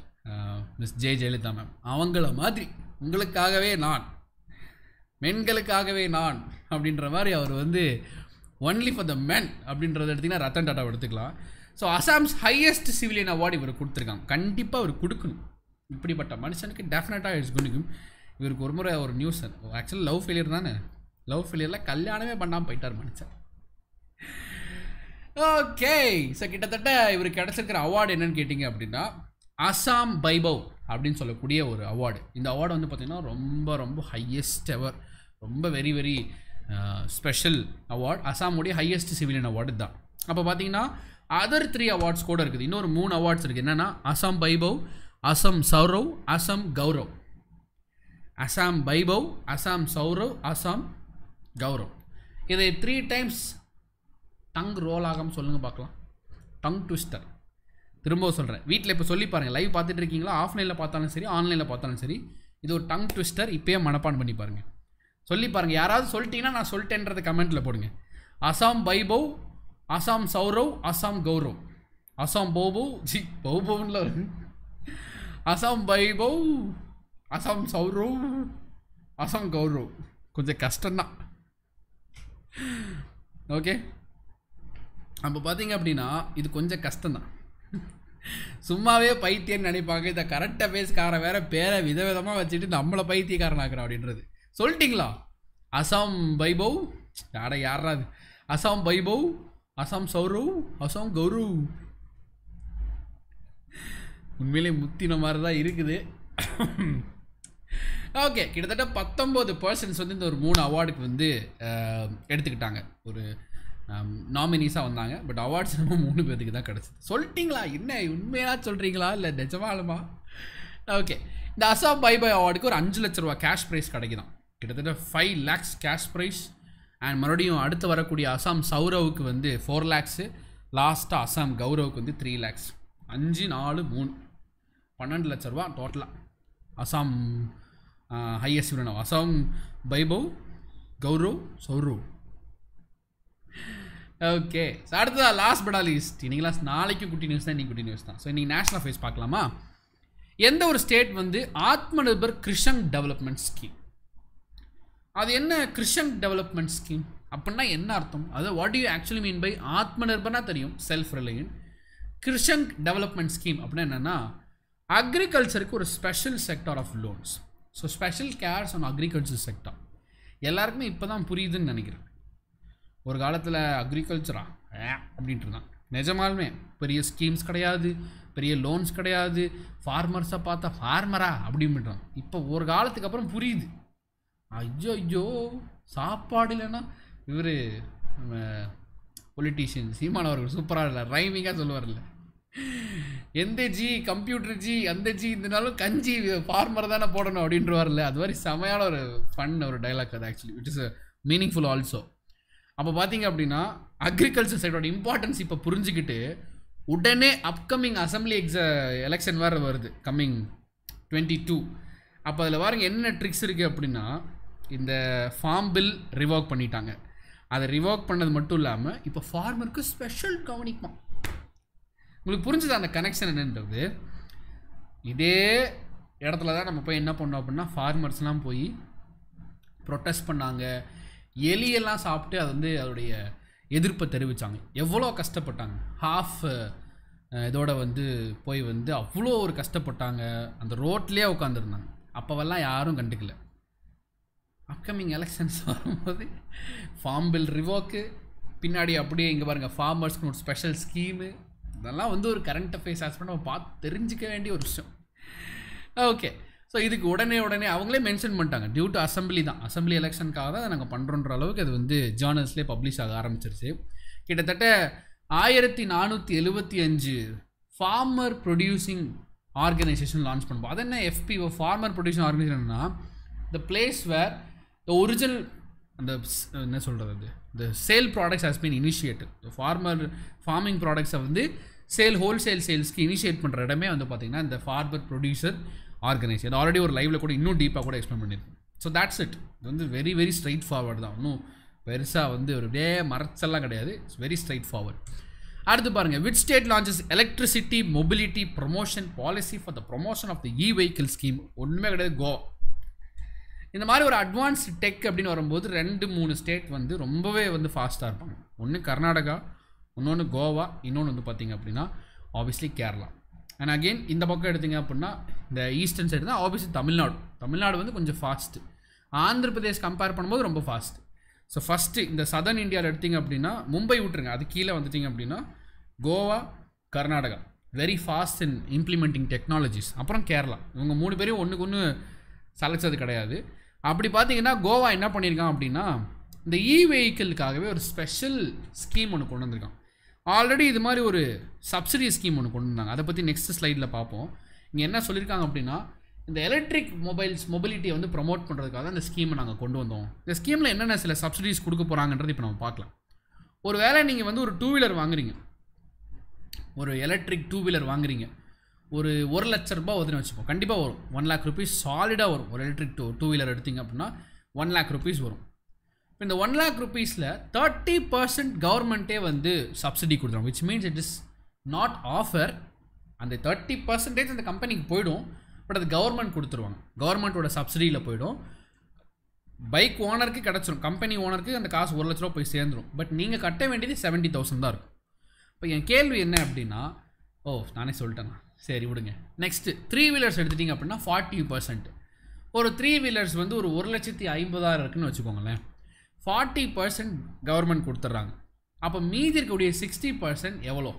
miss J Jayalalithaa ma'am அவங்கள மாதிரி உங்களுக்காகவே நான் மென்களுக்காகவே நான் அப்படின்ற மாதிரி அவர் வந்து ஒன்லி ஃபார் த மென் அப்படின்றத எடுத்திங்கன்னா ரத்தன் டாட்டா எடுத்துக்கலாம் so Assam's highest civilian award இவர் கொடுத்துருக்காங்க கண்டிப்பாக அவர் கொடுக்கணும் இப்படிப்பட்ட மனுஷனுக்கு டெஃபினட்டாக இட்ஸ் குடிக்கும் இவருக்கு ஒரு முறை ஒரு நியூஸ் ஆக்சுவலி லவ் ஃபெயிலியர் தானே லவ் ஃபெயிலியரில் கல்யாணமே பண்ணாமல் போயிட்டார் மனுஷன் ஓகே ஸோ கிட்டத்தட்ட இவருக்கு கிடச்சிருக்கிற அவார்டு என்னன்னு கேட்டிங்க அப்படின்னா அசாம் பைபவ் அப்படின்னு சொல்லக்கூடிய ஒரு அவார்டு இந்த அவார்டு வந்து பார்த்திங்கன்னா ரொம்ப ரொம்ப ஹையஸ்ட் எவர் ரொம்ப வெரி வெரி ஸ்பெஷல் அவார்டு அசாமுடைய ஹையஸ்ட் சிவிலியன் அவார்டு தான் அப்போ பார்த்தீங்கன்னா அதர் த்ரீ அவார்ட்ஸ் கூட இருக்குது இன்னொரு மூணு அவார்ட்ஸ் இருக்குது என்னென்னா அசாம் பைபவ் அசம் சௌரவ் அசம் கௌரவ் அசாம் பைபவ் அசாம் சௌரவ் அசாம் கௌரவ் இதை த்ரீ டைம்ஸ் டங் ரோல் ஆகாமல் சொல்லுங்கள் பார்க்கலாம் டங் ட்விஸ்டர் திரும்ப சொல்கிறேன் வீட்டில் இப்போ சொல்லி பாருங்கள் லைவ் பார்த்துட்டு இருக்கீங்களா ஆஃப்லைனில் பார்த்தாலும் சரி ஆன்லைனில் பார்த்தாலும் சரி இது ஒரு டங் ட்விஸ்டர் இப்போயே மனப்பான் பண்ணி பாருங்கள் சொல்லி பாருங்கள் யாராவது சொல்லிட்டீங்கன்னா நான் சொல்லிட்டேன்றதை கமெண்ட்டில் போடுங்க அசாம் பைபவ் அசாம் சௌரவ் அசாம் கௌரவ் அசாம் பௌபவ் ஜி பௌபவ்ல அசாம் பைபவ் அசாம் சௌரவ் அசாம் கௌரவ் கொஞ்சம் கஷ்டம்தான் ஓகே அப்போ பார்த்தீங்க அப்படின்னா இது கொஞ்சம் கஷ்டம்தான் சும்மாவே பைத்தியம் நினைப்பாங்க இதை கரெக்டாக பேஸ்காரன் வேற பேரை விதவிதமாக வச்சுட்டு நம்மளை பைத்தியக்காரன் ஆக்குறான் அப்படின்றது சொல்லிட்டீங்களா அசாம் பைபவ் யார யாராது அசாம் பைபவ் அசாம் சௌரவ் அசாம் கௌரவ் உண்மையிலே முத்தின மாதிரி தான் இருக்குது ஓகே கிட்டத்தட்ட பத்தொம்போது பர்சன்ஸ் வந்து இந்த ஒரு மூணு அவார்டுக்கு வந்து எடுத்துக்கிட்டாங்க ஒரு நாமினிஸாக வந்தாங்க பட் அவார்ட்ஸ் நம்ம மூணு பேர்த்துக்கு தான் கிடச்சிது சொல்லிட்டீங்களா என்ன உண்மையாக சொல்கிறீங்களா இல்லை நிஜமாலுமா ஓகே இந்த அசாம் பை பை அவார்டுக்கு ஒரு அஞ்சு லட்ச ரூபா கேஷ் ப்ரைஸ் கிடைக்கிதான் கிட்டத்தட்ட five lakhs cash prize and மறுபடியும் அடுத்து வரக்கூடிய அசாம் சௌரவுக்கு வந்து ஃபோர் லேக்ஸு லாஸ்ட்டாக அசாம் கௌரவுக்கு வந்து த்ரீ லேக்ஸ் அஞ்சு நாலு மூணு பன்னெண்டு லட்ச ரூபா டோட்டலாக Assam highest winner Assam Baibhav Gaurav Saurav okay so அடுத்ததா லாஸ்ட் பட் ஆல் இன்றைக்கி லாஸ்ட் நாளைக்கு குட்டி நியூஸ் தான் இன்றைக்கி குட்டி நியூஸ் தான் ஸோ இன்றைக்கி நேஷனல் அஃபேர்ஸ் பார்க்கலாமா எந்த ஒரு ஸ்டேட் வந்து ஆத்ம நிர்பர் கிருஷங் டெவலப்மெண்ட் ஸ்கீம் அது என்ன கிருஷங் டெவலப்மெண்ட் ஸ்கீம் அப்படின்னா என்ன அர்த்தம் அது what you actually mean by Atma நிர்பர்னா தெரியும் செல்ஃப் ரிலையன் கிருஷங் டெவலப்மெண்ட் ஸ்கீம் அப்படின்னா என்னென்னா அக்ரிகல்ச்சருக்கு ஒரு special sector of loans so special cares on agriculture sector எல்லாருக்குமே இப்போ தான் புரியுதுன்னு நினைக்கிறேன் ஒரு காலத்தில் அக்ரிகல்ச்சரா அப்படின்ட்டு தான் நிஜமாலுமே பெரிய ஸ்கீம்ஸ் கிடையாது பெரிய லோன்ஸ் கிடையாது ஃபார்மர்ஸை பார்த்தா ஃபார்மரா அப்படின்ட்டு இப்போ ஒரு காலத்துக்கு அப்புறம் புரியுது ஐயோ ஐயோ சாப்பாடு இல்லைன்னா இவர் நம்ம பொலிட்டீஷியன் சீமானவர்கள் சூப்பராக இல்லை ரைமிங்காக இல்லை எந்த ஜி கம்ப்யூட்டர் ஜி அந்த ஜி இருந்தாலும் கஞ்சி ஃபார்மர் தானே போடணும் வரல அது மாதிரி செமையான ஒரு ஃபன் ஒரு டைலாக் அது actually it is meaningful also அப்போ பார்த்தீங்க அப்படின்னா அக்ரிகல்ச்சர் சைடோட இம்பார்ட்டன்ஸ் இப்போ புரிஞ்சுக்கிட்டு உடனே அப்கமிங் அசம்பிளி எக்ஸ எலெக்ஷன் வேறு வருது கம்மிங் டுவெண்ட்டி டூ அப்போ அதில் பாருங்க என்ன ட்ரிக்ஸ் இருக்குது அப்படின்னா இந்த ஃபார்ம் பில் ரிவோக் பண்ணிட்டாங்க அதை ரிவோக் பண்ணது மட்டும் இல்லாமல் இப்போ ஃபார்மருக்கு ஸ்பெஷல் கவனிப்பான் உங்களுக்கு புரிஞ்சது அந்த கனெக்ஷன் என்னன்றது இதே இடத்துல தான் நம்ம போய் என்ன பண்ணோம் அப்படின்னா ஃபார்மர்ஸ்லாம் போய் ப்ரொட்டஸ்ட் பண்ணாங்க எலியெல்லாம் சாப்பிட்டு அது வந்து அதோடைய எதிர்ப்பை தெரிவித்தாங்க எவ்வளோ கஷ்டப்பட்டாங்க ஹாஃப் இதோட வந்து போய் வந்து அவ்வளோ ஒரு கஷ்டப்பட்டாங்க அந்த ரோட்லேயே உட்காந்துருந்தாங்க அப்போவெல்லாம் யாரும் கண்டுக்கல அப்கமிங் எலெக்ஷன்ஸ் வரும்போது ஃபார்ம் பில் ரிவோக்கு பின்னாடி அப்படியே இங்கே பாருங்கள் ஃபார்மர்ஸ்க்கு ஒரு ஸ்பெஷல் ஸ்கீமு இதெல்லாம் வந்து ஒரு கரண்ட் அஃபேர்ஸ் ஆஸ்பெக்ட் நம்ம பார்த்து தெரிஞ்சிக்க வேண்டிய ஒரு விஷயம் ஓகே ஸோ இதுக்கு உடனே உடனே அவங்களே மென்ஷன் பண்ணிட்டாங்க டியூ டு அசம்பிளி தான் அசம்பிளி எலெக்ஷனுக்காக தான் நாங்கள் பண்ணுறோன்ற அளவுக்கு அது வந்து ஜேர்னல்ஸ்லேயே பப்ளிஷ் ஆக ஆரம்பிச்சிருச்சு கிட்டத்தட்ட ஆயிரத்தி நானூற்றி எழுபத்தி அஞ்சு ஃபார்மர் ப்ரொடியூசிங் ஆர்கனைசேஷன் லான்ச் பண்ணுவோம் அது என்ன எஃபிஓ ஃபார்மர் ப்ரொடியூசிங் ஆர்கனைசேஷன்னா the place where the original அந்த என்ன சொல்கிறது அது இந்த sale products has been initiative farmer farming ப்ராடக்ட்ஸை வந்து சேல் ஹோல்சேல் சேல்ஸ்க்கு இனிஷியேட் பண்ணுற இடமே வந்து பார்த்திங்கன்னா இந்த ஃபார்மர் ப்ரொடியூசர் ஆர்கனைஸ் அது ஆல்ரெடி ஒரு லைவில் கூட இன்னும் டீப்பாக கூட எக்ஸ்பிளைன் பண்ணியிருக்கேன் ஸோ தட்ஸ் இட் இது வந்து வெரி வெரி ஸ்ட்ரைட் ஃபார்வர்டு தான் இன்னும் பெருசாக வந்து ஒரு டே மறைச்செல்லாம் கிடையாது இட்ஸ் வெரி ஸ்ட்ரைட் ஃபார்வர்ட் அடுத்து பாருங்கள் with state launches electricity mobility promotion policy for the promotion of the e vehicle scheme ஒன்றுமே கிடையாது கோவா இந்த மாதிரி ஒரு அட்வான்ஸ்டு டெக் அப்படின்னு வரும்போது ரெண்டு மூணு ஸ்டேட் வந்து ரொம்பவே வந்து ஃபாஸ்ட்டாக இருப்பாங்க ஒன்று கர்நாடகா இன்னொன்று கோவா இன்னொன்று வந்து பார்த்திங்க அப்படின்னா ஆப்வியஸ்லி கேரளா அண்ட் அகெயின் இந்த பக்கம் எடுத்திங்க அப்படின்னா இந்த ஈஸ்டர்ன் சைடு தான் ஆப்வியஸ்லி தமிழ்நாடு தமிழ்நாடு வந்து கொஞ்சம் ஃபாஸ்ட்டு ஆந்திர பிரதேஷ் கம்பேர் பண்ணும்போது ரொம்ப ஃபாஸ்ட்டு ஸோ ஃபஸ்ட்டு இந்த சதர்ன் இந்தியாவில் எடுத்திங்க அப்படின்னா மும்பை விட்டுருங்க அது கீழே வந்துட்டிங்க அப்படின்னா Goa Karnataka very fast in implementing technologies அப்புறம் கேரளா இவங்க மூணு பேரையும் ஒன்றுக்கு ஒன்று சலைச்சது கிடையாது அப்படி பார்த்தீங்கன்னா கோவா என்ன பண்ணியிருக்கான் அப்படின்னா இந்த இ வெஹிக்கிளுக்காகவே ஒரு ஸ்பெஷல் ஸ்கீம் ஒன்று கொண்டு வந்திருக்கான் ஆல்ரெடி இது மாதிரி ஒரு சப்சிடி ஸ்கீம் ஒன்று கொண்டு வந்தாங்க அதை பற்றி நெக்ஸ்ட் ஸ்லைடில் பார்ப்போம் இங்கே என்ன சொல்லியிருக்காங்க அப்படின்னா இந்த எலக்ட்ரிக் மொபைல்ஸ் மொபிலிட்டியை வந்து ப்ரொமோட் பண்ணுறதுக்காக தான் இந்த ஸ்கீமை நாங்கள் கொண்டு வந்தோம் இந்த ஸ்கீமில் என்னென்ன சில சப்சிடிஸ் கொடுக்க போகிறாங்கன்றது இப்போ நம்ம பார்க்கலாம் ஒரு வேளை நீங்கள் வந்து ஒரு டூ வீலர் வாங்குறீங்க ஒரு எலக்ட்ரிக் டூ வீலர் வாங்குறீங்க ஒரு ஒரு லட்ச ரூபா வருதுன்னு வச்சுப்போம் கண்டிப்பாக வரும் ஒன் லேக் ருபீஸ் சாலிடாக வரும் ஒரு எலக்ட்ரிக் டூ டூ வீலர் எடுத்திங்க அப்படின்னா ஒன் லேக் ருபீஸ் வரும் இப்போ இந்த ஒன் லேக் ருபீஸில் தேர்ட்டி பர்சன்ட் கவர்மெண்ட்டே வந்து சப்சிடி கொடுத்துரும் which means it is not offer அந்த தேர்ட்டி பர்சன்டேஜ் அந்த கம்பெனிக்கு போயிடும் பட் அது கவர்மெண்ட் கொடுத்துருவாங்க கவர்மெண்ட்டோட சப்சிடியில் போயிடும் பைக் ஓனருக்கு கிடச்சிரும் கம்பெனி ஓனருக்கு அந்த காசு ஒரு லட்ச ரூபா போய் சேர்ந்துடும் பட் நீங்கள் கட்ட வேண்டியது செவன்ட்டி தௌசண்ட் தான் இருக்கும் இப்போ என் கேள்வி என்ன அப்படின்னா ஓ நானே சொல்லிட்டேண்ணா சரி விடுங்க நெக்ஸ்ட்டு த்ரீ வீலர்ஸ் எடுத்துட்டிங்க அப்படின்னா ஃபார்ட்டி பர்சன்ட் ஒரு த்ரீ வீலர்ஸ் வந்து ஒரு ஒரு லட்சத்தி ஐம்பதாயிரம் இருக்குன்னு வச்சுக்கோங்களேன் ஃபார்ட்டி பர்சன்ட் கவர்மெண்ட் கொடுத்துட்றாங்க அப்போ மீதி இருக்கக்கூடிய சிக்ஸ்டி பர்சன்ட் எவ்வளோ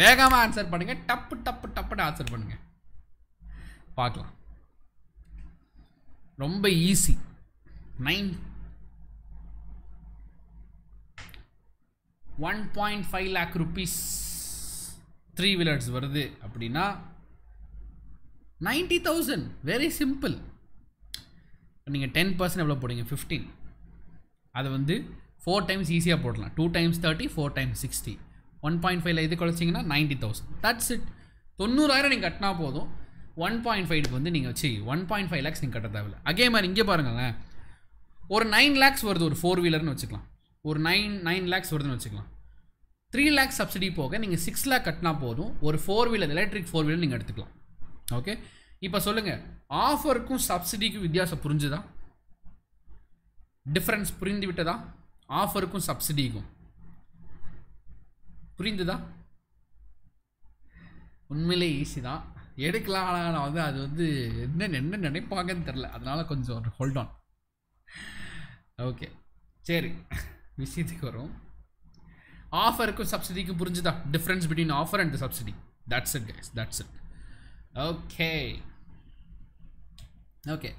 வேகமாக ஆன்சர் பண்ணுங்கள் டப்பு டப்பு டப்புன்னு ஆன்சர் பண்ணுங்கள் பார்க்கலாம் ரொம்ப easy nine one point five lakh rupees three wheelers வருது அப்படின்னா நைன்டி தௌசண்ட் வெரி சிம்பிள் நீங்கள் டென் பர்சன்ட் எவ்வளோ போடுங்க ஃபிஃப்டீன் அதை வந்து ஃபோர் டைம்ஸ் ஈஸியாக போடலாம் two times thirty four times sixty one point ஃபைவ்ல இது குழச்சிங்கன்னா நைன்டி தௌசண்ட் தட்ஸ் இட் தொண்ணூறாயிரம் நீங்கள் கட்டினா போதும் ஒன் பாயிண்ட் ஃபைவ்க்கு வந்து நீங்கள் வச்சு ஒன் பாயிண்ட் ஃபைவ் லேக்ஸ் நீங்கள் கட்ட தேவையில்லை அதே மாதிரி இங்கே பாருங்களேன் ஒரு நைன் லேக்ஸ் வருது ஒரு ஃபோர் வீலர்னு வச்சுக்கலாம் ஒரு நைன் நைன் லேக்ஸ் வருதுன்னு வச்சுக்கலாம் த்ரீ லேக் சப்சிடி போக நீங்கள் சிக்ஸ் லேக் கட்டினா போதும் ஒரு four wheeler electric four wheeler நீங்கள் எடுத்துக்கலாம் ஓகே இப்போ சொல்லுங்கள் ஆஃபருக்கும் சப்சிடிக்கும் வித்தியாசம் புரிஞ்சுதா டிஃப்ரென்ஸ் புரிந்து விட்டதா ஆஃபருக்கும் சப்சிடிக்கும் புரிந்துதா உண்மையிலே ஈஸி தான் எடுக்கலாம் ஆனால் நான் வந்து அது வந்து என்ன என்ன நினைப்பாங்கன்னு தெரில அதனால் கொஞ்சம் ஹோல்டான் ஓகே சரி விஷயத்துக்கு வரும் ஆஃபருக்கும் சப்சிடிக்கும் புரிஞ்சுதா difference between offer and subsidy that's it guys that's it okay okay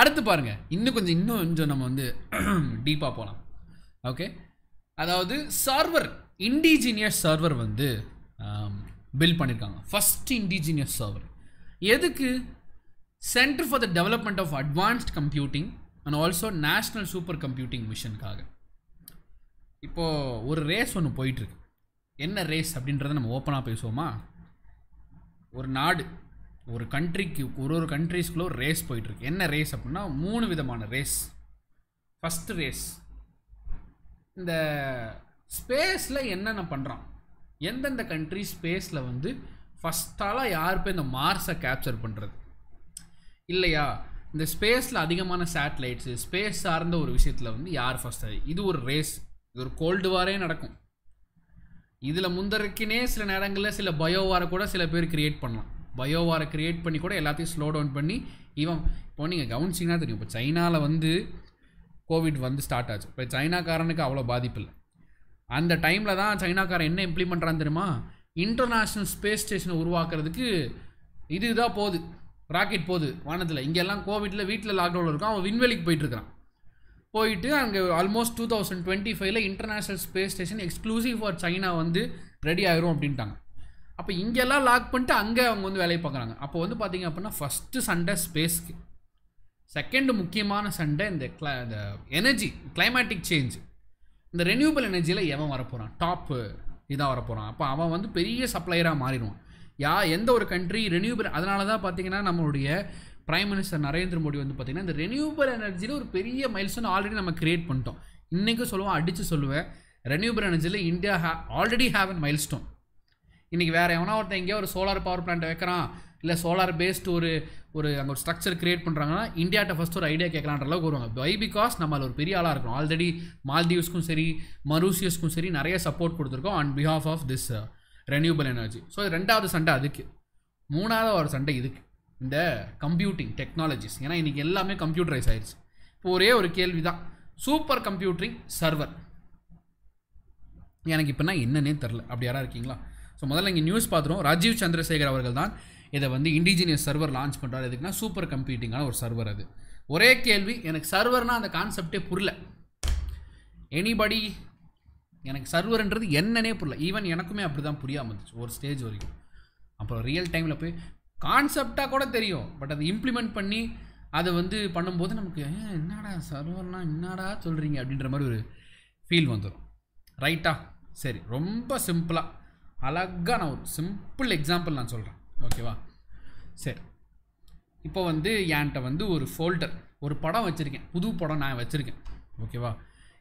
அடுத்து பாருங்கள் இன்னும் கொஞ்சம் இன்னும் கொஞ்சம் நம்ம வந்து டீப்பாக போகலாம் ஓகே அதாவது சர்வர் இண்டிஜினியஸ் சர்வர் வந்து பில்ட் பண்ணியிருக்காங்க ஃபஸ்ட் இண்டிஜினியஸ் சர்வர் எதுக்கு centre for the development of advanced computing and also national super computing மிஷனுக்காக இப்போது ஒரு ரேஸ் ஒன்று போயிட்டுருக்கு என்ன ரேஸ் அப்படின்றத நம்ம ஓப்பனாக பேசுவோமா ஒரு நாடு ஒரு கண்ட்ரிக்கு ஒரு ஒரு கண்ட்ரிஸ்குள்ளே ஒரு ரேஸ் போயிட்டுருக்கு என்ன ரேஸ் அப்படின்னா மூணு விதமான ரேஸ் ஃபஸ்ட்டு ரேஸ் இந்த ஸ்பேஸில் என்னென்ன பண்ணுறான் எந்தெந்த கண்ட்ரி ஸ்பேஸில் வந்து ஃபஸ்ட்டாலாக யார் போய் இந்த மார்ஸை கேப்சர் பண்ணுறது இல்லையா இந்த ஸ்பேஸில் அதிகமான சேட்டலைட்ஸு ஸ்பேஸ் சார்ந்த ஒரு விஷயத்தில் வந்து யார் ஃபஸ்ட்டு இது ஒரு ரேஸ் இது ஒரு கோல்டு வாரே நடக்கும் இதில் முந்தருக்குனே சில நேரங்களில் சில பயோ வாரை கூட சில பேர் கிரியேட் பண்ணலாம் பயோ வாரை கிரியேட் பண்ணி கூட எல்லாத்தையும் ஸ்லோ டவுன் பண்ணி இவன் இப்போ நீங்கள் கவனிச்சிங்கன்னா தெரியும் இப்போ சைனாவில் வந்து கோவிட் வந்து ஸ்டார்ட் ஆச்சு இப்போ சைனாக்காரனுக்கு அவ்வளோ பாதிப்பு இல்லை அந்த டைமில் தான் சைனாக்காரன் என்ன இம்ப்ளிமெண்ட் தெரியுமா இன்டர்நேஷ்னல் ஸ்பேஸ் ஸ்டேஷனை உருவாக்குறதுக்கு இதுதான் போகுது ராக்கெட் போகுது வானத்தில் இங்கெல்லாம் கோவிட்டில் வீட்டில் லாக்டவுனில் இருக்கும் அவன் விண்வெளிக்கு போயிட்டுருக்கான் போயிட்டு அங்கே ஆல்மோஸ்ட் டூ தௌசண்ட் டுவெண்ட்டி ஃபைவ்ல international space station exclusive for China வந்து ரெடி ஆயிரும் அப்படின்ட்டாங்க அப்போ இங்கெல்லாம் லாக் பண்ணிட்டு அங்கே அவங்க வந்து வேலையை பார்க்குறாங்க அப்போ வந்து பார்த்தீங்க அப்படின்னா ஃபஸ்ட்டு சண்டை ஸ்பேஸ்க்கு செகண்ட் முக்கியமான சண்டை இந்த கிளா இந்த எனர்ஜி கிளைமேட்டிக் சேஞ்ச் இந்த ரெனியூபிள் எனர்ஜியில் எவன் வரப்போகிறான் டாப்பு இதாக வரப்போகிறான் அப்போ அவன் வந்து பெரிய சப்ளையராக மாறிடுவான் யா எந்த ஒரு கண்ட்ரி ரெனியூபிள் அதனால தான் பார்த்தீங்கன்னா நம்மளுடைய பிரைம் மினிஸ்டர் நரேந்திர மோடி வந்து பார்த்திங்கன்னா இந்த ரெனியூபிள் எனர்ஜியில் ஒரு பெரிய மைல்ஸ்டோன் ஆல்ரெடி நம்ம கிரியேட் பண்ணிட்டோம் இன்றைக்கும் சொல்லுவோம் அடித்து சொல்லுவேன் ரெனியூபிள் எனர்ஜியில் India hey already have an milestone இன்றைக்கி வேறு எவனா ஒருத்தன் எங்கேயோ ஒரு சோலார் பவர் பிளான்ட் வைக்கிறான் இல்லை சோலார் பேஸ்டு ஒரு ஒரு அங்கே ஒரு ஸ்ட்ரக்சர் கிரியேட் பண்ணுறாங்கன்னா இந்தியாட்ட ஃபஸ்ட் ஒரு ஐடியா கேட்கலான்ற அளவுக்கு வருவாங்க பை பிகாஸ் நம்ம ஒரு பெரிய ஆளாக இருக்கும் ஆல்ரெடி மால்தீவ்ஸ்க்கும் சரி மருசியஸ்க்கும் சரி நிறைய சப்போர்ட் கொடுத்துருக்கோம் on behalf of this renewable energy so ரெண்டாவது சண்டை அதுக்கு மூணாவது ஒரு சண்டை இதுக்கு இந்த கம்ப்யூட்டிங் டெக்னாலஜிஸ் ஏன்னா இன்றைக்கி எல்லாமே கம்ப்யூட்டரைஸ் ஆயிடுச்சு இப்போ ஒரே ஒரு கேள்வி தான் சூப்பர் கம்ப்யூட்டரிங் சர்வர் எனக்கு இப்போனா என்னன்னே தெரில அப்படி யாராக இருக்கீங்களா ஸோ முதல்ல இங்கே நியூஸ் பார்த்துருவோம் ராஜீவ் சந்திரசேகர் அவர்கள் தான் இதை வந்து இண்டிஜினியஸ் சர்வர் லான்ச் பண்ணுறாரு எதுக்குன்னா சூப்பர் கம்ப்யூட்டிங்கான ஒரு சர்வர் அது ஒரே கேள்வி எனக்கு சர்வர்னால் அந்த கான்செப்டே புரியல எனிபடி எனக்கு சர்வர்ன்றது என்னன்னே புரியல ஈவன் எனக்குமே அப்படி தான் புரியாமல் இருந்துச்சு ஒரு ஸ்டேஜ் வரைக்கும் அப்புறம் ரியல் டைமில் போய் கான்செப்டாக கூட தெரியும் பட் அதை இம்ப்ளிமெண்ட் பண்ணி அதை வந்து பண்ணும்போது நமக்கு என்னடா சர்வர்னா என்னடா சொல்கிறீங்க அப்படின்ற மாதிரி ஒரு ஃபீல் வந்துடும் ரைட்டா சரி ரொம்ப சிம்பிளாக அழகாக நான் ஒரு சிம்பிள் எக்ஸாம்பிள் நான் சொல்கிறேன் ஓகேவா சரி இப்போ வந்து என்கிட்ட வந்து ஒரு ஃபோல்டர் ஒரு படம் வச்சுருக்கேன் புது படம் நான் வச்சுருக்கேன் ஓகேவா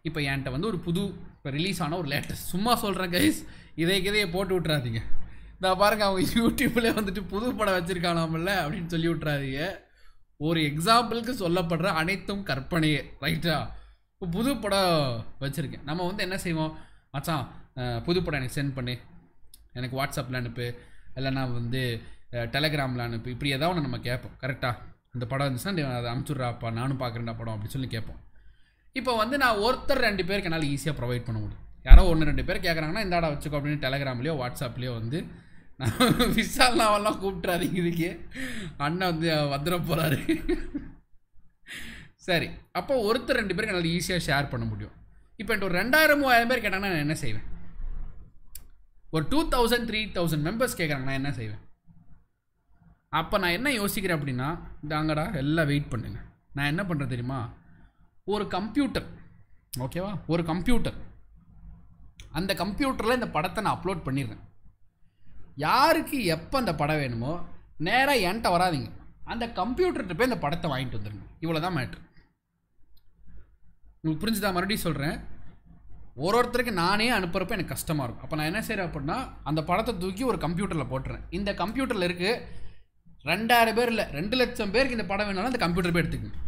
இப்போ என்கிட்ட வந்து ஒரு புது இப்போ ரிலீஸ் ஆன ஒரு லேட்டஸ்ட் சும்மா சொல்கிறேன் கைஸ் இதே கதையை போட்டு விட்றாதீங்க நான் பாருங்க அவங்க யூடியூப்ல வந்துட்டு புது படம் வச்சிருக்கானாமல்ல அப்படின்னு சொல்லி விட்றாதீங்க ஒரு எக்ஸாம்பிளுக்கு சொல்லப்படுற அனைத்தும் கற்பனையே ரைட்டா இப்போ புது படம் வச்சுருக்கேன் நம்ம வந்து என்ன செய்வோம் மச்சான் புது படம் எனக்கு சென்ட் பண்ணு எனக்கு வாட்ஸ்அப்பில் அனுப்பு இல்லைனா வந்து டெலகிராமில் அனுப்பு இப்படி ஏதாவது ஒன்று நம்ம கேட்போம் கரெக்டாக அந்த படம் இருந்துச்சுன்னா அதை அனுப்பிச்சுட்றாப்பா நானும் பார்க்குறேன்டா படம் அப்படின்னு சொல்லி கேட்போம் இப்போ வந்து நான் ஒருத்தர் ரெண்டு பேருக்கு என்னால் ஈஸியாக ப்ரொவைட் பண்ண முடியும் யாரோ ஒன்று ரெண்டு பேர் கேட்குறாங்கன்னா இந்தாடா வச்சுக்கோ அப்படின்னு டெலகிராம்லேயோ வாட்ஸ்அப்லேயோ வந்து விசால் அவெல்லாம் கூப்பிட்றாதீங்க இதுக்கு அண்ணன் வந்து வந்துட போகிறாரு சரி அப்போ ஒருத்தர் ரெண்டு பேருக்கு என்னால் ஈஸியாக ஷேர் பண்ண முடியும் இப்போ என்கிட்ட ஒரு ரெண்டாயிரம் மூவாயிரம் பேர் கேட்டாங்கன்னா நான் என்ன செய்வேன் ஒரு two thousand three thousand members கேட்குறாங்க நான் என்ன செய்வேன் அப்போ நான் என்ன யோசிக்கிறேன் அப்படின்னா இந்த அங்கடா எல்லாம் வெயிட் பண்ணுங்க நான் என்ன பண்ணுறேன் தெரியுமா ஒரு கம்ப்யூட்டர் ஓகேவா ஒரு கம்ப்யூட்டர் அந்த கம்ப்யூட்டரில் இந்த படத்தை நான் அப்லோட் பண்ணிடுறேன் யாருக்கு எப்போ அந்த படம் வேணுமோ நேராக என்கிட்ட வராதிங்க அந்த கம்ப்யூட்டர்கிட்ட போய் அந்த படத்தை வாங்கிட்டு வந்துடுங்க இவ்வளோ தான் மேட்ரு உங்களுக்கு புரிஞ்சுதான் மறுபடியும் சொல்கிறேன் ஒரு ஒருத்தருக்கு நானே அனுப்புகிறப்ப எனக்கு கஷ்டமாக இருக்கும் அப்போ நான் என்ன செய்கிறேன் அப்படின்னா அந்த படத்தை தூக்கி ஒரு கம்ப்யூட்டரில் போட்டுறேன் இந்த கம்ப்யூட்டரில் இருக்குது ரெண்டாயிரம் பேர் இல்லை ரெண்டு லட்சம் பேருக்கு இந்த படம் வேணாலும் அந்த கம்ப்யூட்டர் போய் எடுத்துக்கணும்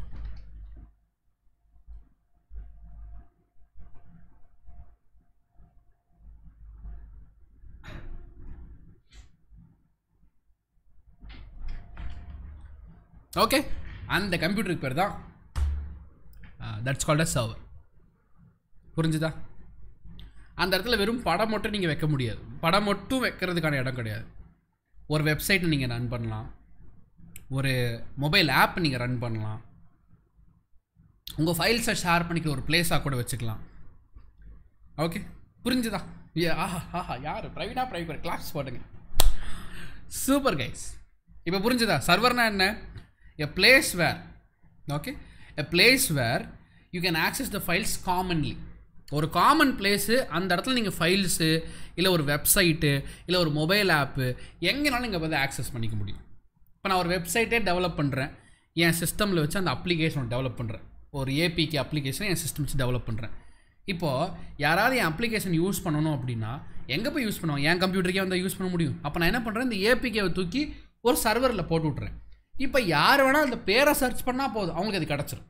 ஓகே அந்த கம்ப்யூட்டருக்கு பேர் தான் தட்ஸ் கால்ட் அ சர்வர் புரிஞ்சுதா அந்த இடத்துல வெறும் படம் மட்டும் நீங்கள் வைக்க முடியாது படம் மட்டும் வைக்கிறதுக்கான இடம் கிடையாது ஒரு வெப்சைட் நீங்கள் ரன் பண்ணலாம் ஒரு மொபைல் ஆப் நீங்கள் ரன் பண்ணலாம் உங்கள் ஃபைல்ஸை ஷேர் பண்ணிக்கிற ஒரு பிளேஸாக கூட வச்சுக்கலாம் ஓகே புரிஞ்சுதா ஆஹா ஆஹா யார் ப்ரைவேட்டா ப்ரைவேட் கிளாஸ் போட்டுங்க சூப்பர் கைஸ் இப்போ புரிஞ்சுதா சர்வர்னா என்ன a place where okay a place where you can access the files commonly ஒரு காமன் பிளேஸு அந்த இடத்துல நீங்கள் ஃபைல்ஸு இல்லை ஒரு வெப்சைட்டு இல்லை ஒரு மொபைல் ஆப்பு எங்கேனாலும் நீங்கள் வந்து ஆக்சஸ் பண்ணிக்க முடியும் இப்போ நான் ஒரு வெப்சைட்டே டெவலப் பண்ணுறேன் என் சிஸ்டமில் வச்சு அந்த அப்ளிகேஷன் டெவலப் பண்ணுறேன் ஒரு ஏபிகே அப்ளிகேஷன் என் சிஸ்டம் வச்சு டெவலப் பண்ணுறேன் இப்போது யாராவது என் அப்ளிகேஷன் யூஸ் பண்ணணும் அப்படின்னா எங்கே போய் யூஸ் பண்ணுவோம் என் கம்ப்யூட்டருக்கே வந்து யூஸ் பண்ண முடியும் அப்போ நான் என்ன பண்ணுறேன் இந்த ஏபிகேவை தூக்கி ஒரு சர்வரில் போட்டு விட்றேன் இப்போ யார் வேணால் அந்த பேரை சர்ச் பண்ணால் போதும் அவங்களுக்கு அது கிடச்சிரும்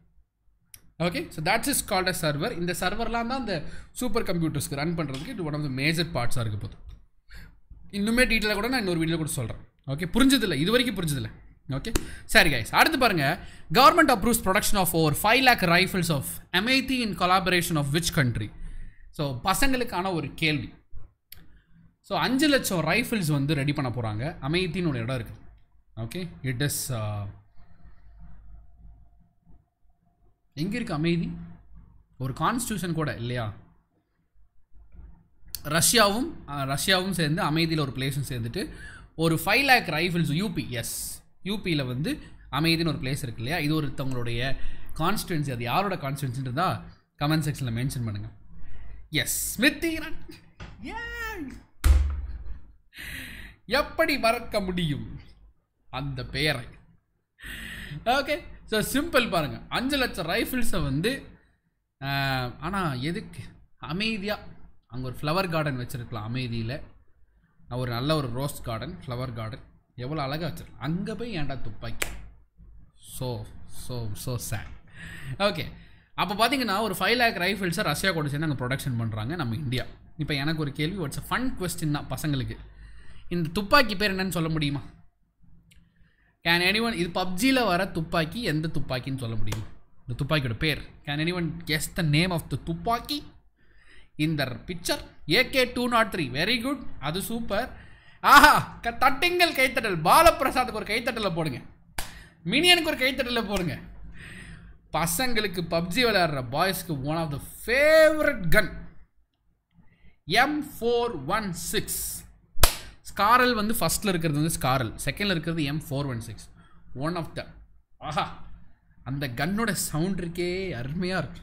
okay so that's is called a server இந்த சர்வர்லாம் தான் அந்த சூப்பர் கம்ப்யூட்டர்ஸ்க்கு ரன் பண்ணுறதுக்கு இது ஒன் ஆஃப் த மேஜர் பார்ட்ஸாக இருக்க போதும் இன்னுமே டீட்டெயிலாக கூட நான் இன்னொரு வீடியோ கூட சொல்கிறேன் ஓகே புரிஞ்சதில்லை இது வரைக்கும் புரிஞ்சதில்லை ஓகே சரி கைஸ் அடுத்து பாருங்க government approves production of over five lakh rifles of MIT in collaboration of which country so பசங்களுக்கான ஒரு கேள்வி ஸோ அஞ்சு லட்சம் ரைஃபிள்ஸ் வந்து ரெடி பண்ண போகிறாங்க அமைதின்னு ஒரு இடம் இருக்குது ஓகே இட் இஸ் uh, எங்கே இருக்குது அமைதி ஒரு கான்ஸ்டியூஷன் கூட இல்லையா ரஷ்யாவும் ரஷ்யாவும் சேர்ந்து அமைதியில் ஒரு பிளேஸும் சேர்ந்துட்டு ஒரு five lakh rifles UP yes யூபியில் வந்து அமைதின்னு ஒரு பிளேஸ் இருக்கு இல்லையா இது ஒருத்தவங்களுடைய கான்ஸ்டுவன்சி அது யாரோட கான்ஸ்டுவன்சின்றதா கமெண்ட் செக்ஷனில் மென்ஷன் பண்ணுங்கள் எஸ் ஸ்மிருதி எப்படி மறக்க முடியும் அந்த பெயரை ஓகே ஸோ சிம்பிள் பாருங்கள் அஞ்சு லட்சம் ரைஃபிள்ஸை வந்து ஆனால் எதுக்கு அமைதியாக அங்கே ஒரு ஃப்ளவர் கார்டன் வச்சுருக்கலாம் அமைதியில் ஒரு நல்ல ஒரு ரோஸ் கார்டன் ஃப்ளவர் கார்டன் எவ்வளோ அழகாக வச்சுருக்கலாம் அங்கே போய் ஏன்டா துப்பாக்கி ஸோ ஸோ ஸோ சேட் ஓகே அப்போ பார்த்தீங்கன்னா ஒரு ஃபைவ் லேக் ரைஃபிள்ஸை ரஷ்யா கூட சேர்ந்து அங்கே ப்ரொடக்ஷன் பண்ணுறாங்க நம்ம இந்தியா இப்போ எனக்கு ஒரு கேள்வி வாட்ஸ் ஃபன் கொஸ்டின் தான் பசங்களுக்கு இந்த துப்பாக்கி பேர் என்னன்னு சொல்ல முடியுமா கேன் எனி ஒன் இது பப்ஜியில் வர துப்பாக்கி எந்த துப்பாக்கின்னு சொல்ல முடியும் இந்த துப்பாக்கியோட பேர் can any one guess the name of the துப்பாக்கி இந்த picture AK two naught three very good அது சூப்பர் ஆஹா க தட்டுங்கள் கைத்தட்டல் பாலப்பிரசாத்துக்கு ஒரு கைத்தட்டலை போடுங்க மினியனுக்கு ஒரு கைத்தட்டலை போடுங்க பசங்களுக்கு பப்ஜி விளையாடுற பாய்ஸ்க்கு one of the favourite gun M four one six SCAR L வந்து ஃபஸ்ட்டில் இருக்கிறது வந்து ஸ்காரல் செகண்டில் இருக்கிறது M four one six one of the ஆஹா அந்த கன்னோட சவுண்ட் இருக்கே அருமையாக இருக்கு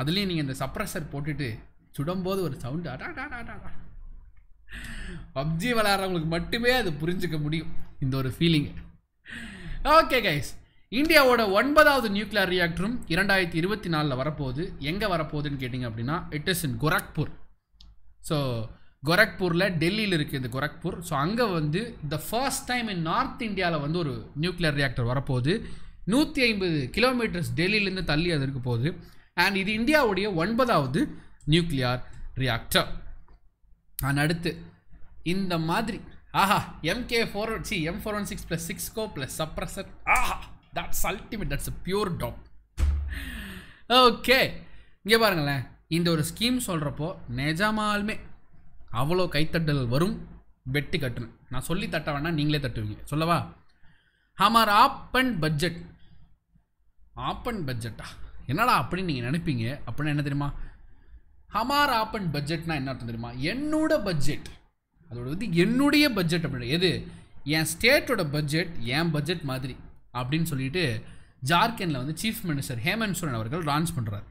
அதுலேயும் நீங்கள் இந்த சப்ரஸர் போட்டுட்டு சுடும்போது ஒரு சவுண்டு அடாடாடாடா பப்ஜி விளாட்றவங்களுக்கு மட்டுமே அது புரிஞ்சுக்க முடியும் இந்த ஒரு ஃபீலிங்கு ஓகே கைஸ் இந்தியாவோட ஒன்பதாவது நியூக்ளியர் ரியாக்டரும் இரண்டாயிரத்தி இருபத்தி நாலில் வரப்போகுது எங்கே வரப்போகுதுன்னு கேட்டிங்க அப்படின்னா it is in Gorakhpur so கொரக்பூரில் டெல்லியில் இருக்குது இந்த கொரக்பூர் ஸோ அங்கே வந்து the first time in north இந்தியாவில் வந்து ஒரு நியூக்ளியர் ரியாக்டர் வரப்போகுது நூற்றி ஐம்பது கிலோமீட்டர்ஸ் டெல்லியிலேருந்து தள்ளி அது இருக்க போகுது அண்ட் இது இந்தியாவுடைய ஒன்பதாவது நியூக்ளியார் ரியாக்டர் அண்ட் அடுத்து இந்த மாதிரி ஆஹா MK four C M four one six plus six கோ ப்ளஸ் சப்ரஸர் ஆஹா that's ultimate that's a pure top okay இங்கே பாருங்களேன் இந்த ஒரு ஸ்கீம் சொல்கிறப்போ நிஜமாலுமே அவ்வளோ கைத்தட்டல் வரும் வெட்டி கட்டணும் நான் சொல்லி தட்ட வேணா நீங்களே தட்டுவீங்க சொல்லவா ஹமார் app and budget app and பட்ஜெட்டா என்னடா அப்படின்னு நீங்கள் நினைப்பீங்க அப்படின்னா என்ன தெரியுமா ஹமார் ஆப் அண்ட் பட்ஜெட்னா என்ன அர்த்தம் தெரியுமா என்னோட பட்ஜெட் அதோட வந்து என்னுடைய பட்ஜெட் அப்படின்னு எது என் ஸ்டேட்டோட பட்ஜெட் என் பட்ஜெட் மாதிரி அப்படின்னு சொல்லிட்டு ஜார்க்கண்டில் வந்து சீஃப் மினிஸ்டர் ஹேமந்த் சோரன் அவர்கள் லான்ச் பண்ணுறாரு